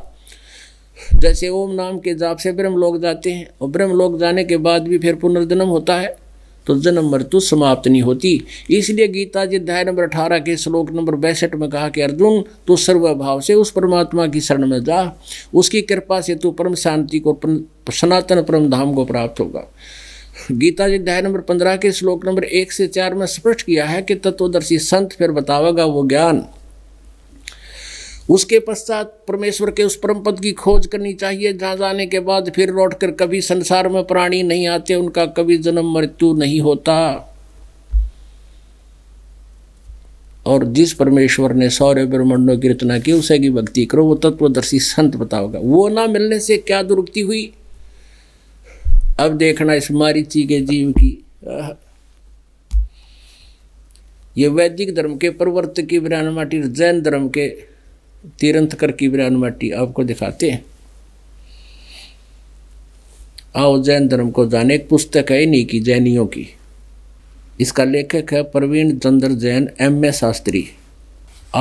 जैसे ओम नाम के जाप से ब्रह्म लोग जाते हैं और ब्रह्म लोग जाने के बाद भी फिर पुनर्जन्म होता है तो जन्म मृत्यु समाप्त नहीं होती इसलिए गीता जी अध्याय नंबर अठारह के श्लोक नंबर बैसठ में कहा कि अर्जुन तू सर्वभाव से उस परमात्मा की शरण में जा उसकी कृपा से तू परम शांति को सनातन परम धाम को प्राप्त होगा गीता जी अध्याय नंबर पंद्रह के श्लोक नंबर एक से चार में स्पष्ट किया है कि तत्वदर्शी संत फिर बतावेगा वो ज्ञान उसके पश्चात परमेश्वर के उस परम पद की खोज करनी चाहिए जहाँ जाने के बाद फिर लौटकर कभी संसार में प्राणी नहीं आते उनका कभी जन्म मृत्यु नहीं होता और जिस परमेश्वर ने सौर्य ब्रह्मंडों की रचना की उसे की भक्ति करो वो तत्वदर्शी संत बताओगा वो ना मिलने से क्या दुरुक्ति हुई अब देखना इस मारीची के जीव की ये वैदिक धर्म के प्रवर्तक की ब्राह्मण जैन धर्म के तीरंतकर की बिरान विरानुमट्टी आपको दिखाते हैं आओ जैन धर्म को जाने एक पुस्तक है नहीं की जैनियों की इसका लेखक है प्रवीण चंद्र जैन एम ए शास्त्री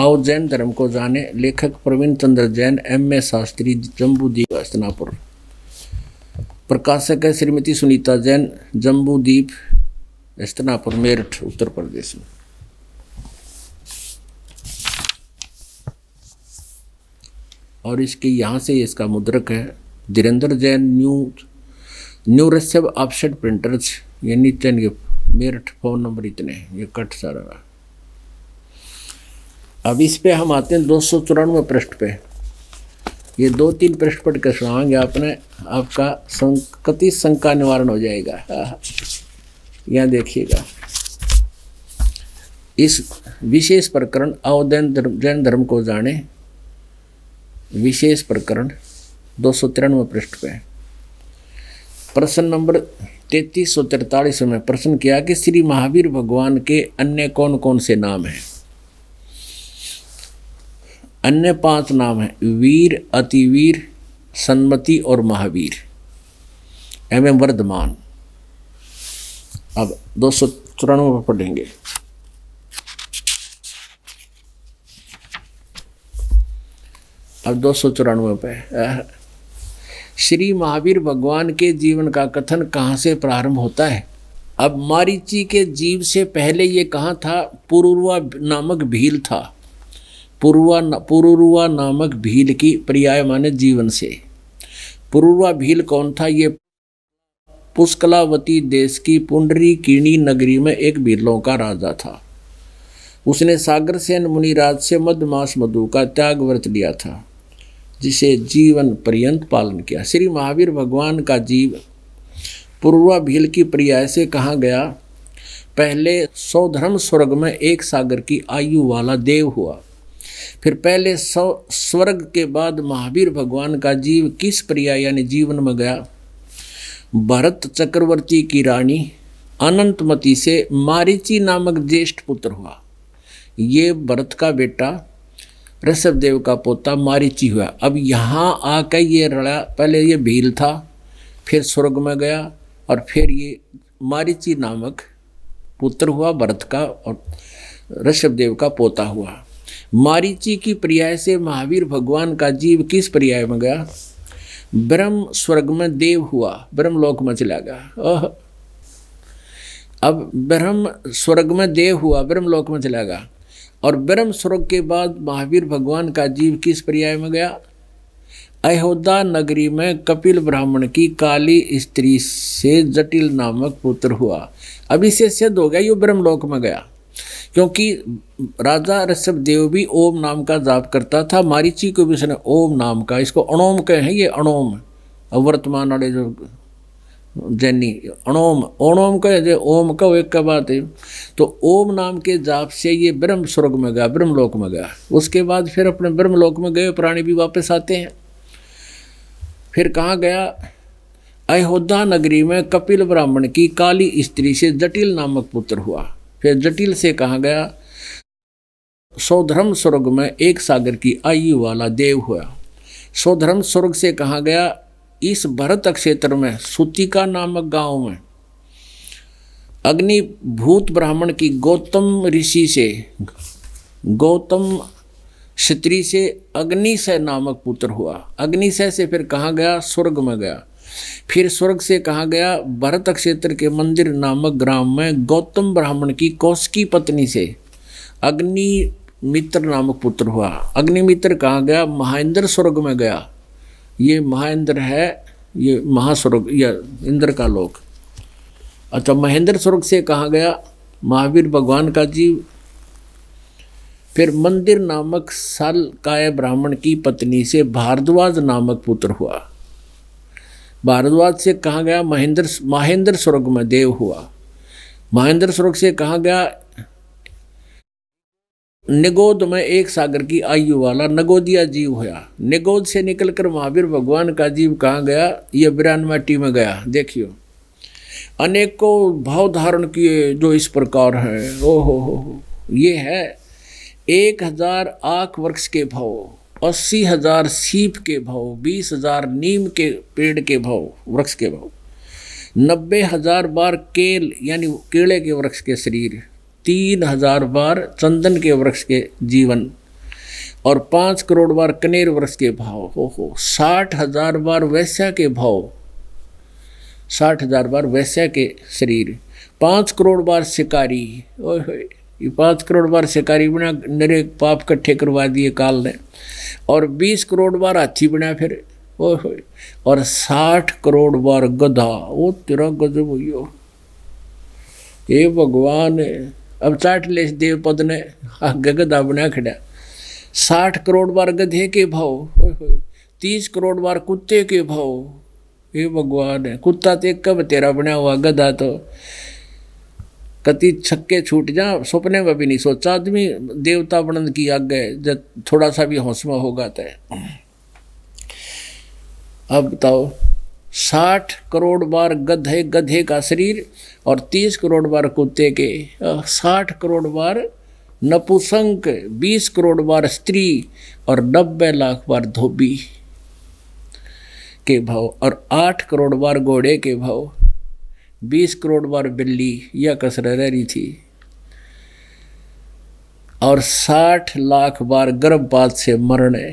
आओ जैन धर्म को जाने लेखक प्रवीण चंद्र जैन एम ए शास्त्री जम्बूदीप अस्तनापुर प्रकाशक है श्रीमती सुनीता जैन जम्बूदीप अस्तनापुर मेरठ उत्तर प्रदेश में और इसके यहाँ से इसका मुद्रक है धीरेन्द्र जैन न्यू न्यू रस्यव ऑप्शन प्रिंटर्स ये नित्य मेरठ फ़ोन नंबर इतने हैं ये कट सारा अब इस पे हम आते हैं दो सौ चौरानवे पृष्ठ पे ये दो तीन पृष्ठ पढ़ के सुनाएंगे आपने आपका संकति शंका निवारण हो जाएगा [laughs] यहाँ देखिएगा इस विशेष प्रकरण अवधैन जैन धर्म को जाने विशेष प्रकरण दो सौ तिरानवे पृष्ठ पे प्रश्न नंबर तैतीस सौ तिरतालीस में प्रश्न किया कि श्री महावीर भगवान के अन्य कौन कौन से नाम हैं अन्य पांच नाम हैं वीर अतिवीर सन्मति और महावीर एवं वर्धमान अब दो सौ तिरानवे पढ़ेंगे अब दो सौ चौरानवे पे श्री महावीर भगवान के जीवन का कथन कहाँ से प्रारंभ होता है अब मारीची के जीव से पहले ये कहाँ था पुरुर्वा नामक भील था पुरुआ न, पुरुर्वा नामक भील की पर्याय माने जीवन से पुरुर्वा भील कौन था ये पुष्कलावती देश की पुंडरी कीणी नगरी में एक भीलों का राजा था उसने सागर सेन मुनिराज से मास मधु का त्याग व्रत लिया था जिसे जीवन पर्यंत पालन किया श्री महावीर भगवान का जीव पूर्वा भील की प्रिया से कहा गया पहले सौधर्म स्वर्ग में एक सागर की आयु वाला देव हुआ फिर पहले सौ स्वर्ग के बाद महावीर भगवान का जीव किस प्रिया यानी जीवन में गया भरत चक्रवर्ती की रानी अनंतमती से मारिची नामक ज्येष्ठ पुत्र हुआ ये भरत का बेटा ऋषभ देव का पोता मारिची हुआ अब यहाँ आकर ये रड़ा पहले ये भील था फिर स्वर्ग में गया और फिर ये मारिची नामक पुत्र हुआ भरत का और ऋषभ देव का पोता हुआ मारिची की पर्याय से महावीर भगवान का जीव किस पर्याय में गया ब्रह्म स्वर्ग में देव हुआ ब्रह्म लोक में चला गया अब ब्रह्म स्वर्ग में देव हुआ ब्रह्म लोक में चला गया और ब्रह्म स्वर्ग के बाद महावीर भगवान का जीव किस पर्याय में गया अयोध्या नगरी में कपिल ब्राह्मण की काली स्त्री से जटिल नामक पुत्र हुआ अभी से सिद्ध हो गया ये ब्रह्मलोक में गया क्योंकि राजा ऋषभ देव भी ओम नाम का जाप करता था मारीची को भी उसने ओम नाम का इसको अणोम कहे ये अणोम वर्तमान वाले जो जैनी अणोम ओणोम कहे जे ओम कहो एक का बात है तो ओम नाम के जाप से ये ब्रह्म स्वर्ग में गया ब्रह्म लोक में गया उसके बाद फिर अपने ब्रह्म लोक में गए प्राणी भी वापस आते हैं फिर कहाँ गया अयोध्या नगरी में कपिल ब्राह्मण की काली स्त्री से जटिल नामक पुत्र हुआ फिर जटिल से कहा गया सौधर्म स्वर्ग में एक सागर की आयु वाला देव हुआ सौधर्म स्वर्ग से कहा गया इस भरत क्षेत्र में सुतिका नामक गांव में अग्नि भूत ब्राह्मण की गौतम ऋषि से गौतम क्षत्री से अग्निशय नामक पुत्र हुआ अग्निशय से फिर कहा गया स्वर्ग में गया फिर स्वर्ग से कहा गया भरत क्षेत्र के मंदिर नामक ग्राम में गौतम ब्राह्मण की कौशकी पत्नी से अग्नि मित्र नामक पुत्र हुआ अग्निमित्र कहा गया महेंद्र स्वर्ग में गया ये महेंद्र है ये महास्वर्ग या इंद्र का लोक अच्छा महेंद्र स्वर्ग से कहा गया महावीर भगवान का जीव फिर मंदिर नामक साल काय ब्राह्मण की पत्नी से भारद्वाज नामक पुत्र हुआ भारद्वाज से कहा गया महेंद्र महेंद्र स्वर्ग में देव हुआ महेंद्र स्वर्ग से कहा गया निगोद में एक सागर की आयु वाला नगोदिया जीव होया निगोद से निकलकर महावीर भगवान का जीव कहाँ गया यह बिरानमाटी में गया देखियो अनेकों भाव धारण किए जो इस प्रकार हैं ओ हो हो ये है एक हजार आख वृक्ष के भाव अस्सी हजार सीप के भाव बीस हजार नीम के पेड़ के भाव वृक्ष के भाव नब्बे हजार बार केल यानी केले के वृक्ष के शरीर तीन हजार बार चंदन के वृक्ष के जीवन और पाँच करोड़ बार कनेर वृक्ष के भाव हो हो साठ हजार बार वैश्या के भाव साठ हजार बार वैश्या के शरीर पाँच करोड़ बार शिकारी ये पाँच करोड़ बार शिकारी बिना नरे पाप कट्ठे करवा दिए काल ने और बीस करोड़ बार हाथी बना फिर ओह और साठ करोड़ बार गधा वो तेरा गजब हो ये भगवान है अब चाट ले देवपद ने गदा बना खड़ा साठ करोड़ बार गधे के भाव तीस करोड़ बार कुत्ते के भाव ये भगवान है कुत्ता तो कब तेरा बना हुआ गधा तो कति छक्के छूट जा सपने में भी नहीं सोचा आदमी देवता बनंद की आग गए जब थोड़ा सा भी हौसमा होगा तो अब बताओ साठ करोड़ बार गधे गधे का शरीर और तीस करोड़ बार कुत्ते के साठ करोड़ बार नपुसंक बीस करोड़ बार स्त्री और नब्बे लाख बार धोबी के भाव और आठ करोड़ बार घोड़े के भाव बीस करोड़ बार बिल्ली यह कसरत रह रही थी और साठ लाख बार गर्भपात से मरने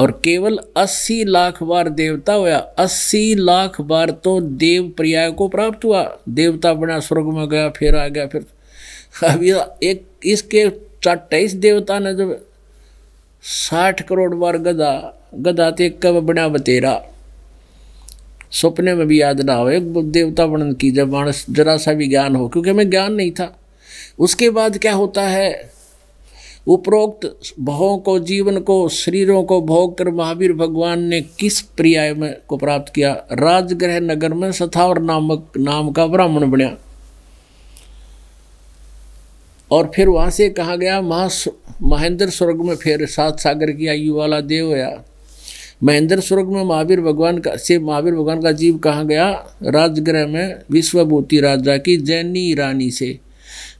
और केवल 80 लाख बार देवता हुआ 80 लाख बार तो देव पर्याय को प्राप्त हुआ देवता बना स्वर्ग में गया फिर आ गया फिर अब यह एक इसके अट्ठाईस देवता ने जब साठ करोड़ बार गदा गदा ते कब बना बतेरा सपने में भी याद ना हो एक देवता वर्णन की जब मानस जरा सा भी ज्ञान हो क्योंकि हमें ज्ञान नहीं था उसके बाद क्या होता है उपरोक्त भवों को जीवन को शरीरों को भोग कर महावीर भगवान ने किस पर्याय में को प्राप्त किया राजगृह नगर में सथावर नामक नाम का ब्राह्मण बनया और फिर वहां से कहा गया महा महेंद्र स्वर्ग में फिर सात सागर की आयु वाला देव होया महेंद्र स्वर्ग में महावीर भगवान का से महावीर भगवान का जीव कहा गया राजगृह में विश्वभूति राजा की जैनी रानी से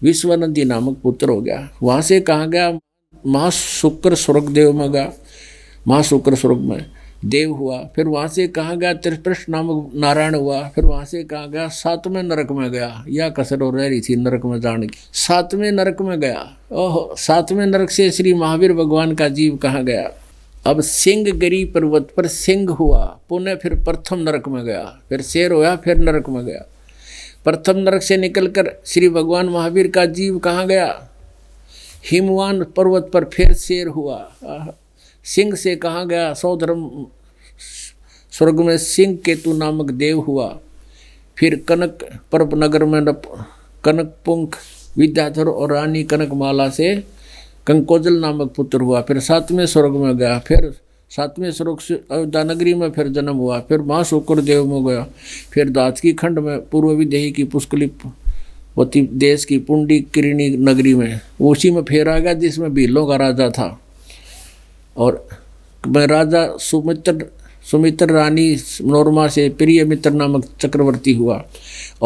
विश्वानंदी नामक पुत्र हो गया वहाँ से कहा गया माँ शुक्र देव में गया माँ शुक्र स्वर्ग में देव हुआ फिर वहाँ से कहा गया त्रिपृष्ठ नामक नारायण हुआ फिर वहाँ से कहा गया सातवें नरक में गया या कसर रह रही थी नरक में जाने की सातवें नरक में गया ओह सातवें नरक से श्री महावीर भगवान का जीव कहाँ गया अब सिंह गिरी पर्वत पर सिंह हुआ पुनः फिर प्रथम नरक में गया फिर शेर होया फिर नरक में गया प्रथम नरक से निकलकर श्री भगवान महावीर का जीव कहाँ गया हिमवान पर्वत पर फिर शेर हुआ सिंह से कहाँ गया सौधर्म स्वर्ग में सिंह केतु नामक देव हुआ फिर कनक पर्व नगर में कनक पुंख विद्याधर और रानी कनक माला से कंकोजल नामक पुत्र हुआ फिर सातवें स्वर्ग में गया फिर सातवें श्लोक से नगरी में फिर जन्म हुआ फिर माँ शुक्र देव में गया फिर दातकी की खंड में पूर्व विदेही की पुष्कली देश की पुंडी किरणी नगरी में उसी में फेर आ गया जिसमें भीलों का राजा था और मैं राजा सुमित्र सुमित्र रानी नोरमा से प्रिय मित्र नामक चक्रवर्ती हुआ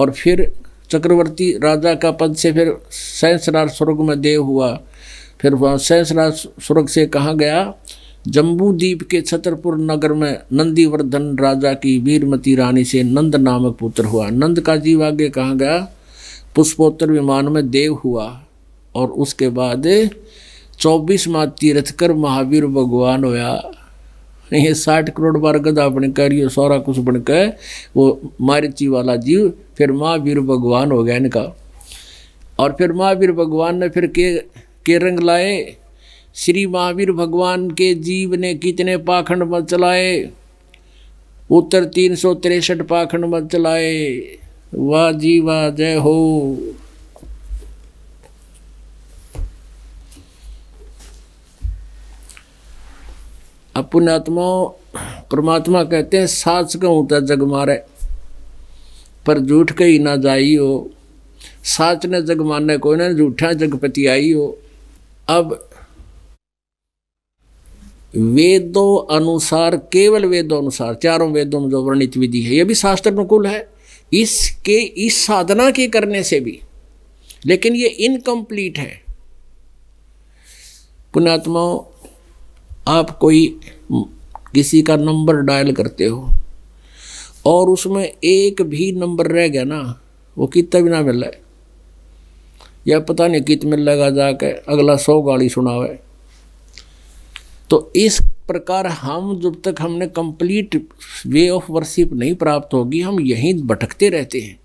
और फिर चक्रवर्ती राजा का पद से फिर सहसरार स्वर्ग में देव हुआ फिर वहाँ सहसरार स्वर्ग से कहाँ गया जम्बूद्वीप के छतरपुर नगर में नंदीवर्धन राजा की वीरमती रानी से नंद नामक पुत्र हुआ नंद का जीव आगे कहाँ गया पुष्पोत्तर विमान में देव हुआ और उसके बाद चौबीस माह तीर्थ कर महावीर भगवान होया ये साठ करोड़ बार गदा बनकर ये सौरा कुछ बनकर वो मारिची वाला जीव फिर महावीर भगवान हो गया इनका और फिर महावीर भगवान ने फिर के के रंग लाए श्री महावीर भगवान के जीव ने कितने पाखंड मत चलाए उत्तर तीन सौ तिरसठ पाखंड मत चलाए वाह जी वाह जय हो अपुन आत्मा परमात्मा कहते हैं सास कहूँ तो जग मारे पर झूठ कहीं ना जाई हो साच ने जग मारने कोई ना झूठा जगपति आई हो अब वेदों अनुसार केवल वेदों अनुसार चारों वेदों में जो वर्णित विधि है यह भी शास्त्र अनुकूल है इसके इस साधना के करने से भी लेकिन ये इनकम्प्लीट है पुणात्मा आप कोई किसी का नंबर डायल करते हो और उसमें एक भी नंबर रह गया ना वो कितना भी ना मिल रहा है या पता नहीं कित मिल लगा जाके अगला सौ गाली सुनावे तो इस प्रकार हम जब तक हमने कंप्लीट वे ऑफ वर्शिप नहीं प्राप्त होगी हम यहीं भटकते रहते हैं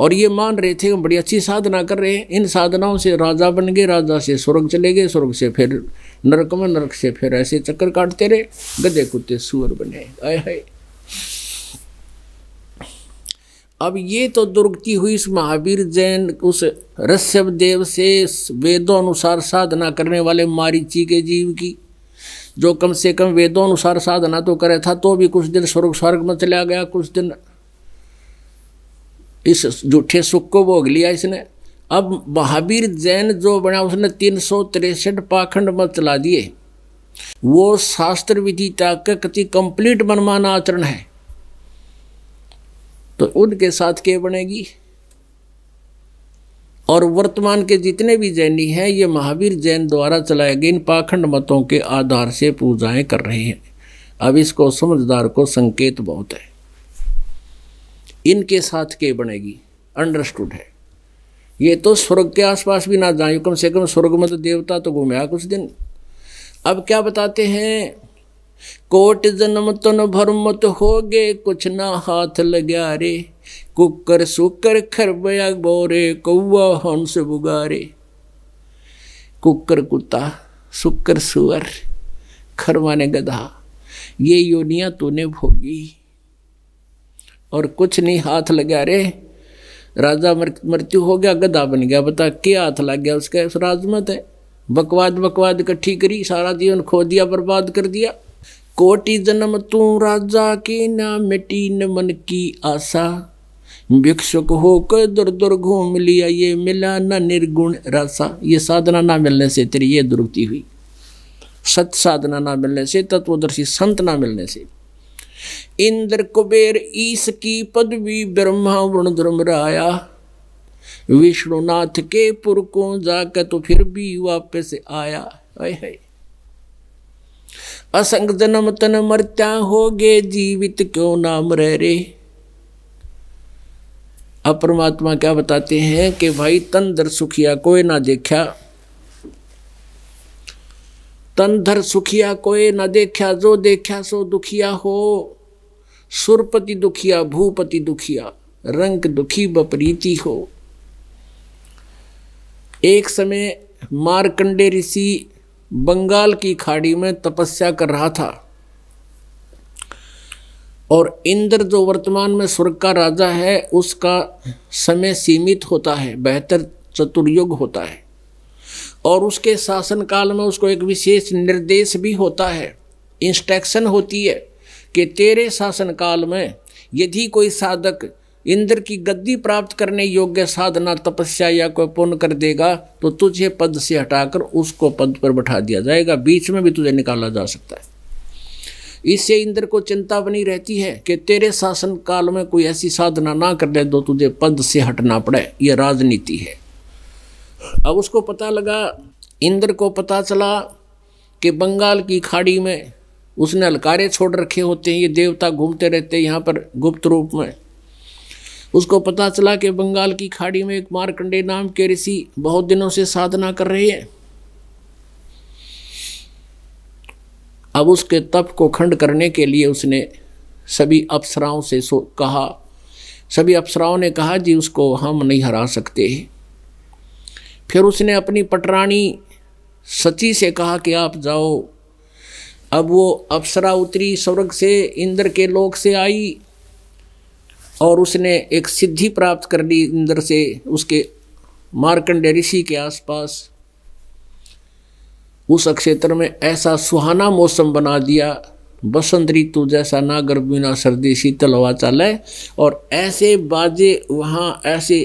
और ये मान रहे थे हम बड़ी अच्छी साधना कर रहे हैं इन साधनाओं से राजा बन गए राजा से स्वर्ग चले गए स्वर्ग से फिर नरक में नरक से फिर ऐसे चक्कर काटते रहे गधे कुत्ते सुअर बने आय हाय अब ये तो दुर्गति हुई इस महावीर जैन उस रस्यव देव से वेदों अनुसार साधना करने वाले मारीची के जीव की जो कम से कम वेदों अनुसार साधना तो करे था तो भी कुछ दिन स्वर्ग स्वर्ग में चला गया कुछ दिन इस झूठे सुख को भोग लिया इसने अब महावीर जैन जो बना उसने तीन सौ तिरसठ पाखंड में चला दिए वो शास्त्र विधि का कति कंप्लीट मनमाना आचरण है तो उनके साथ के बनेगी और वर्तमान के जितने भी जैनी हैं ये महावीर जैन द्वारा चलाए गए इन पाखंड मतों के आधार से पूजाएं कर रहे हैं अब इसको समझदार को संकेत बहुत है इनके साथ के बनेगी अंडरस्टूड है ये तो स्वर्ग के आसपास भी ना जाए कम से कम स्वर्ग मत तो देवता तो घूमया कुछ दिन अब क्या बताते हैं कोट जन्म भर भरमत हो गए कुछ ना हाथ लग्या रे कुकर सुकर खरबया बोरे कौआ हंस बुगारे कुकर कुत्ता सुकर सुअर खरवा ने गधा ये योनिया तूने भोगी और कुछ नहीं हाथ लगा रे राजा मृत्यु हो गया गधा बन गया बता क्या हाथ लग गया उसके उस राजमत है बकवाद बकवाद इकट्ठी करी सारा जीवन खो दिया बर्बाद कर दिया कोटि जन्म तू राजा की ना मिटी न मन की आशा भिक्षुक होकर दर दुर घूम लिया ये मिला न निर्गुण रसा ये साधना ना मिलने से तेरी ये दुर्गति हुई सत साधना ना मिलने से तत्वदर्शी संत ना मिलने से इंद्र कुबेर ईस की पदवी ब्रह्मा वृण ध्रम राया विष्णुनाथ के पुर को जाकर तो फिर भी वापस आया है असंग जन्म तन मरत्या हो गए जीवित क्यों नाम रह रे अब परमात्मा क्या बताते हैं कि भाई तंदर सुखिया कोई ना देखा तंधर सुखिया कोई न देखा जो देखा सो दुखिया हो सुरपति दुखिया भूपति दुखिया रंग दुखी बपरीति हो एक समय मारकंडे ऋषि बंगाल की खाड़ी में तपस्या कर रहा था और इंद्र जो वर्तमान में स्वर्ग का राजा है उसका समय सीमित होता है बेहतर चतुर्युग होता है और उसके शासनकाल में उसको एक विशेष निर्देश भी होता है इंस्ट्रक्शन होती है कि तेरे शासनकाल में यदि कोई साधक इंद्र की गद्दी प्राप्त करने योग्य साधना तपस्या या कोई पुण्य कर देगा तो तुझे पद से हटाकर उसको पद पर बैठा दिया जाएगा बीच में भी तुझे निकाला जा सकता है इससे इंद्र को चिंता बनी रहती है कि तेरे शासन काल में कोई ऐसी साधना ना कर दे दो तो तुझे पद से हटना पड़े यह राजनीति है अब उसको पता लगा इंद्र को पता चला कि बंगाल की खाड़ी में उसने अलकारे छोड़ रखे होते हैं ये देवता घूमते रहते हैं यहाँ पर गुप्त रूप में उसको पता चला कि बंगाल की खाड़ी में एक मारकंडे नाम के ऋषि बहुत दिनों से साधना कर रहे हैं अब उसके तप को खंड करने के लिए उसने सभी अप्सराओं से कहा सभी अप्सराओं ने कहा जी उसको हम नहीं हरा सकते फिर उसने अपनी पटरानी सची से कहा कि आप जाओ अब वो अप्सरा उतरी स्वर्ग से इंद्र के लोक से आई और उसने एक सिद्धि प्राप्त कर ली इंद्र से उसके मार्कंड ऋषि के आसपास उस क्षेत्र में ऐसा सुहाना मौसम बना दिया बसंत ऋतु जैसा ना गर्मी ना सर्दी शीतल हवा चले और ऐसे बाजे वहाँ ऐसे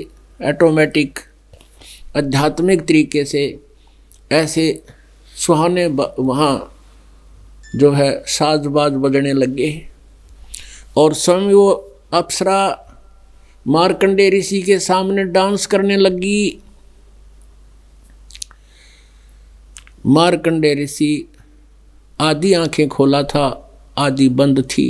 ऑटोमेटिक आध्यात्मिक तरीके से ऐसे सुहाने वहाँ जो है साज बाज बजने लगे और स्वयं वो अप्सरा मार्कंडे ऋषि के सामने डांस करने लगी मारकंडे ऋषि आधी आंखें खोला था आधी बंद थी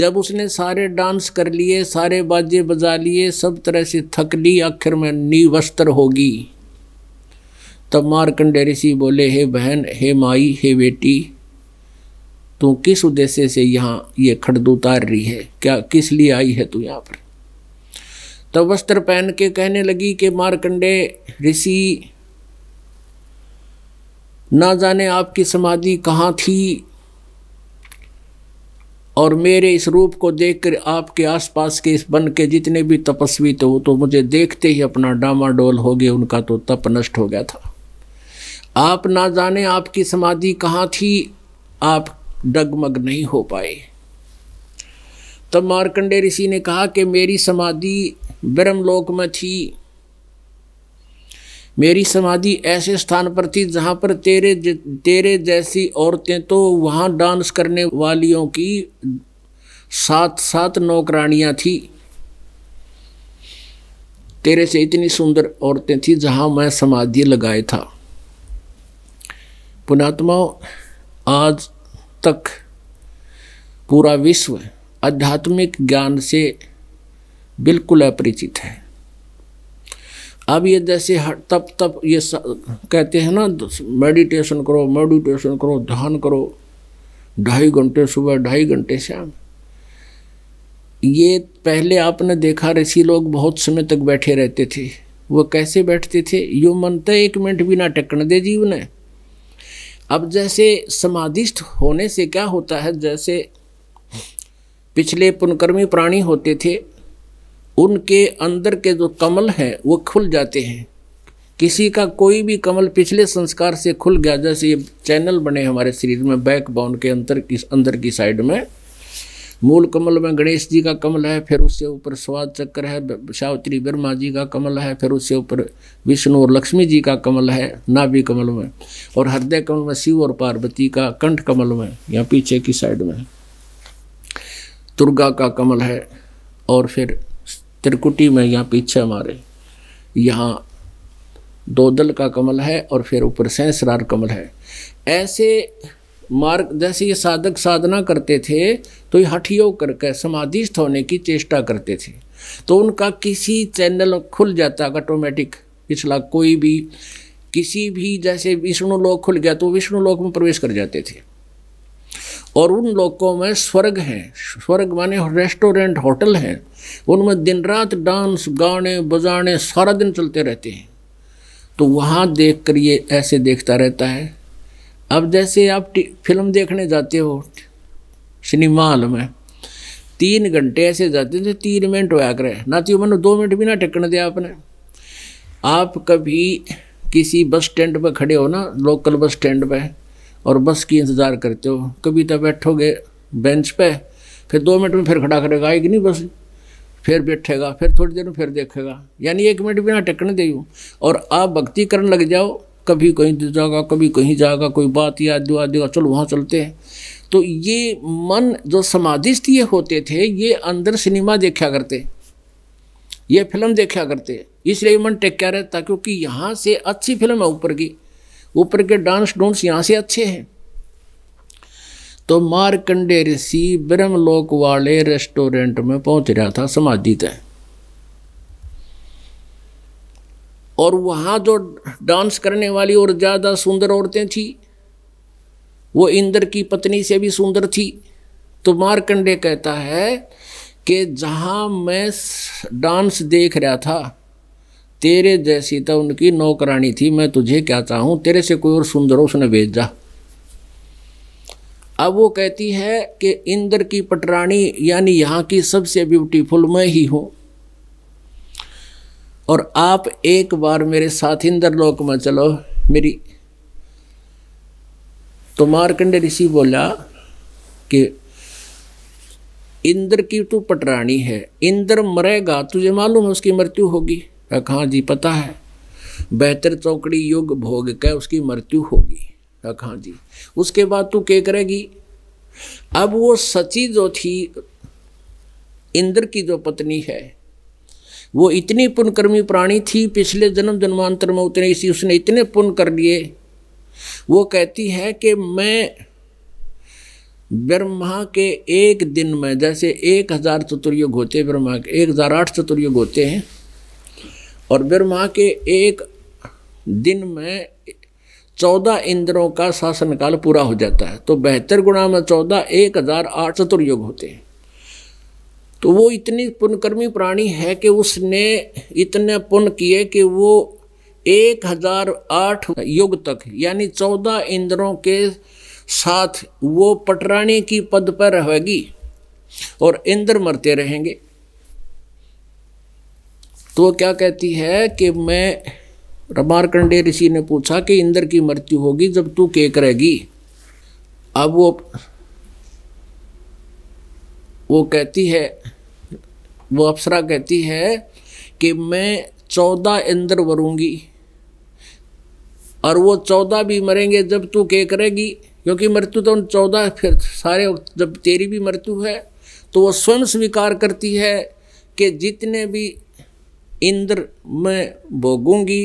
जब उसने सारे डांस कर लिए सारे बाजे बजा लिए सब तरह से थक ली आखिर में निवस्त्र होगी तब मारकंडे ऋषि बोले हे बहन हे माई हे बेटी तू किस उद्देश्य से यहाँ ये खड़द उतार रही है क्या किस लिए आई है तू यहाँ पर तब वस्त्र पहन के कहने लगी कि मारकंडे ऋषि ना जाने आपकी समाधि कहाँ थी और मेरे इस रूप को देखकर आपके आसपास के इस बन के जितने भी तपस्वी थे वो तो मुझे देखते ही अपना डामाडोल हो गए उनका तो तप नष्ट हो गया था आप ना जाने आपकी समाधि कहाँ थी आप डगमग नहीं हो पाए तब मार्कंडे ऋषि ने कहा कि मेरी समाधि ब्रह्मलोक में थी मेरी समाधि ऐसे स्थान पर थी जहाँ पर तेरे तेरे जैसी औरतें तो वहाँ डांस करने वालियों की सात सात नौकरानियाँ थी तेरे से इतनी सुंदर औरतें थी जहाँ मैं समाधि लगाए था पुणात्मा आज तक पूरा विश्व आध्यात्मिक ज्ञान से बिल्कुल अपरिचित है अब ये जैसे तब तब ये कहते हैं ना मेडिटेशन करो मेडिटेशन करो ध्यान करो ढाई घंटे सुबह ढाई घंटे शाम ये पहले आपने देखा ऋषि लोग बहुत समय तक बैठे रहते थे वो कैसे बैठते थे यो मनते एक मिनट भी ना टक्कर दे जीव ने अब जैसे समाधिष्ट होने से क्या होता है जैसे पिछले पुनकर्मी प्राणी होते थे उनके अंदर के जो कमल हैं वो खुल जाते हैं किसी का कोई भी कमल पिछले संस्कार से खुल गया जैसे ये चैनल बने हमारे शरीर में बैक बाउंड के अंतर की अंदर की साइड में मूल कमल में गणेश जी का कमल है फिर उससे ऊपर स्वाद चक्र है सावित्री ब्रह्मा जी का कमल है फिर उससे ऊपर विष्णु और लक्ष्मी जी का कमल है नाभि कमल में और हृदय कमल में शिव और पार्वती का कंठ कमल में या पीछे की साइड में दुर्गा का कमल है और फिर त्रिकुटी में यहाँ पीछे हमारे यहाँ दो दल का कमल है और फिर ऊपर सहसरार कमल है ऐसे मार्ग जैसे ये साधक साधना करते थे तो ये हठियोग करके समाधिस्थ होने की चेष्टा करते थे तो उनका किसी चैनल खुल जाता ऑटोमेटिक पिछला कोई भी किसी भी जैसे विष्णु लोक खुल गया तो विष्णु लोक में प्रवेश कर जाते थे और उन लोगों में स्वर्ग हैं स्वर्ग माने रेस्टोरेंट होटल हैं उनमें दिन रात डांस गाने बजाने सारा दिन चलते रहते हैं तो वहाँ देख कर ये ऐसे देखता रहता है अब जैसे आप फिल्म देखने जाते हो सिनेमा हॉल में तीन घंटे ऐसे जाते थे तीन मिनट होया करे ना तो मैंने दो मिनट भी ना टिकने दिया आपने आप कभी किसी बस स्टैंड पर खड़े हो ना लोकल बस स्टैंड पर और बस की इंतज़ार करते हो कभी तो बैठोगे बेंच पे फिर दो मिनट में फिर खड़ा करेगा आएगी नहीं बस फिर बैठेगा फिर थोड़ी देर में फिर देखेगा यानी एक मिनट बिना टिकने दे और आप भक्ति करने लग जाओ कभी कहीं तो जाएगा कभी कहीं जाएगा कोई बात याद आदि देगा चलो वहाँ चलते हैं तो ये मन जो समाधिस्थ ये होते थे ये अंदर सिनेमा देखा करते ये फिल्म देखा करते इसलिए मन टेक क्या रहता क्योंकि यहाँ से अच्छी फिल्म है ऊपर की ऊपर के डांस डोंट्स यहाँ से अच्छे हैं तो मारकंडे ऋषि ब्रह्मलोक वाले रेस्टोरेंट में पहुंच रहा था समाधि तय और वहाँ जो डांस करने वाली और ज़्यादा सुंदर औरतें थी वो इंद्र की पत्नी से भी सुंदर थी तो मारकंडे कहता है कि जहाँ मैं डांस देख रहा था तेरे जैसी तो उनकी नौकरानी थी मैं तुझे क्या चाहूँ तेरे से कोई और सुंदर हो उसने भेज जा अब वो कहती है कि इंद्र की पटरानी यानी यहाँ की सबसे ब्यूटीफुल मैं ही हूँ और आप एक बार मेरे साथ इंद्र लोक में चलो मेरी तो मारकंडे ऋषि बोला कि इंद्र की तू पटरानी है इंद्र मरेगा तुझे मालूम है उसकी मृत्यु होगी मैं कहा जी पता है बेहतर चौकड़ी युग भोग कह उसकी मृत्यु होगी कहा जी उसके बाद तू के करेगी अब वो सची जो थी इंद्र की जो पत्नी है वो इतनी पुनकर्मी प्राणी थी पिछले जन्म जन्मांतर में उतने इसी उसने इतने पुण्य कर लिए वो कहती है कि मैं ब्रह्मा के एक दिन में जैसे एक हजार चतुर्युग होते ब्रह्मा के एक हजार आठ चतुर्युग होते हैं और ब्रह्मा के एक दिन में चौदह इंद्रों का शासनकाल पूरा हो जाता है तो बेहतर गुणा में चौदह एक हजार आठ चतुर्युग होते हैं तो वो इतनी पुण्यकर्मी प्राणी है कि उसने इतने पुण्य किए कि वो एक हजार आठ युग तक यानी चौदह इंद्रों के साथ वो पटरानी की पद पर रहेगी और इंद्र मरते रहेंगे तो वो क्या कहती है कि मैं रमारकंडे ऋषि ने पूछा कि इंद्र की मृत्यु होगी जब तू के करेगी अब वो वो कहती है वो अप्सरा कहती है कि मैं चौदह इंद्र वरूंगी और वो चौदह भी मरेंगे जब तू के करेगी क्योंकि मृत्यु तो उन चौदह फिर सारे जब तेरी भी मृत्यु है तो वो स्वयं स्वीकार करती है कि जितने भी इंद्र मैं भोगूंगी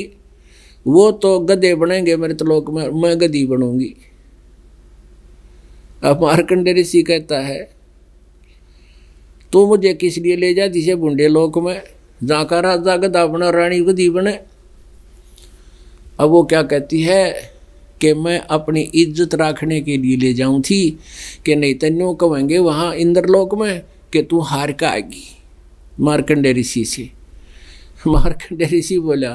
वो तो गधे बनेंगे मेरे त्रिलोक तो में मैं गधी बनूंगी अब मार्कंडे ऋषि कहता है तू मुझे किस लिए ले जाती जिसे बुंडे लोक में जहाँ का राजा गधा बना रानी गधी बने अब वो क्या कहती है कि मैं अपनी इज्जत रखने के लिए ले जाऊं थी कि नहीं तेनों तो कहेंगे वहाँ इंद्रलोक में कि तू हार का आएगी मारकंडे ऋषि से मार्कंडे ऋषि बोला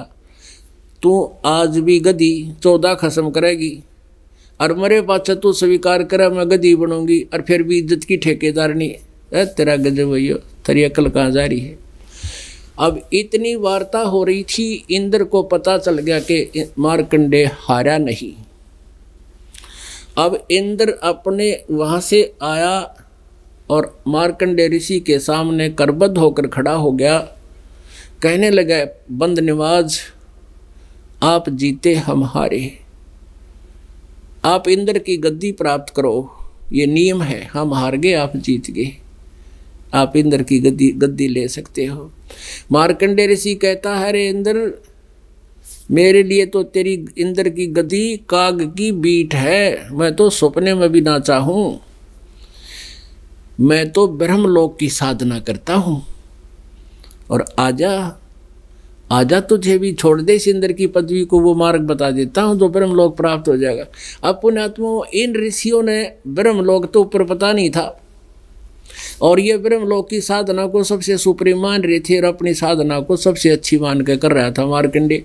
तू आज भी गदी चौदह खसम करेगी और मरे पाचा तू स्वीकार करे मैं गदी बनूंगी और फिर भी इज्जत की ठेकेदारनी है तेरा गजब भैया तेरी अकल कहाँ जा रही है अब इतनी वार्ता हो रही थी इंद्र को पता चल गया कि मारकंडे हारा नहीं अब इंद्र अपने वहाँ से आया और मारकंडे ऋषि के सामने करबद्ध होकर खड़ा हो गया कहने लगा बंद नवाज आप जीते हम हारे आप इंद्र की गद्दी प्राप्त करो ये नियम है हम हार गए आप जीत गए आप इंद्र की गद्दी गद्दी ले सकते हो मार्कंडे ऋषि कहता है अरे इंद्र मेरे लिए तो तेरी इंद्र की गद्दी काग की बीट है मैं तो सपने में भी ना चाहूं मैं तो ब्रह्मलोक की साधना करता हूँ और आजा आजा तुझे तो भी छोड़ दे इस इंद्र की पदवी को वो मार्ग बता देता हूँ तो ब्रह्म लोक प्राप्त हो जाएगा अब पुण्यात्मा इन ऋषियों ने ब्रह्म लोक तो ऊपर पता नहीं था और ये ब्रह्म लोक की साधना को सबसे सुप्रीम मान रहे थे और अपनी साधना को सबसे अच्छी मान के कर रहा था मारकंडे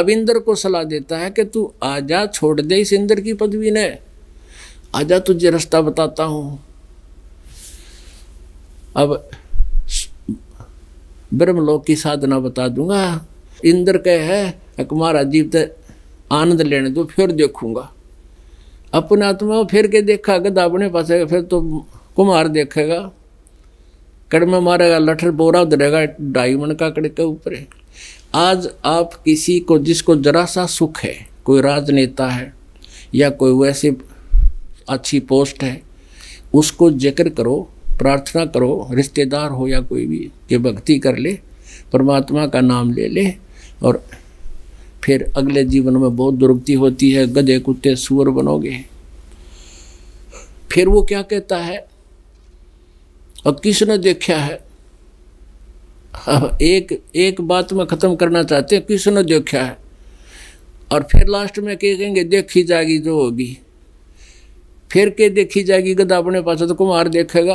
अब इंद्र को सलाह देता है कि तू आजा छोड़ दे इस इंद्र की पदवी ने आजा तुझे रास्ता बताता हूँ अब ब्रह्मलोक की साधना बता दूंगा इंद्र कह है कुमारा जीव तो आनंद लेने दो फिर देखूंगा अपने आत्मा फिर के देखा गदा अपने पास फिर तो कुमार देखेगा कड़मे मारेगा लठर बोरा उधरेगा डायमंड का कड़े के ऊपर आज आप किसी को जिसको जरा सा सुख है कोई राजनेता है या कोई वैसे अच्छी पोस्ट है उसको जिक्र करो प्रार्थना करो रिश्तेदार हो या कोई भी कि भक्ति कर ले परमात्मा का नाम ले ले और फिर अगले जीवन में बहुत दुर्गति होती है गधे कुत्ते सुअर बनोगे फिर वो क्या कहता है और किसने देखा है हाँ, एक एक बात में ख़त्म करना चाहते हैं किसने देखा है और फिर लास्ट में कहेंगे देखी जाएगी जो तो होगी फिर के देखी जाएगी गदा अपने पास तो कुमार देखेगा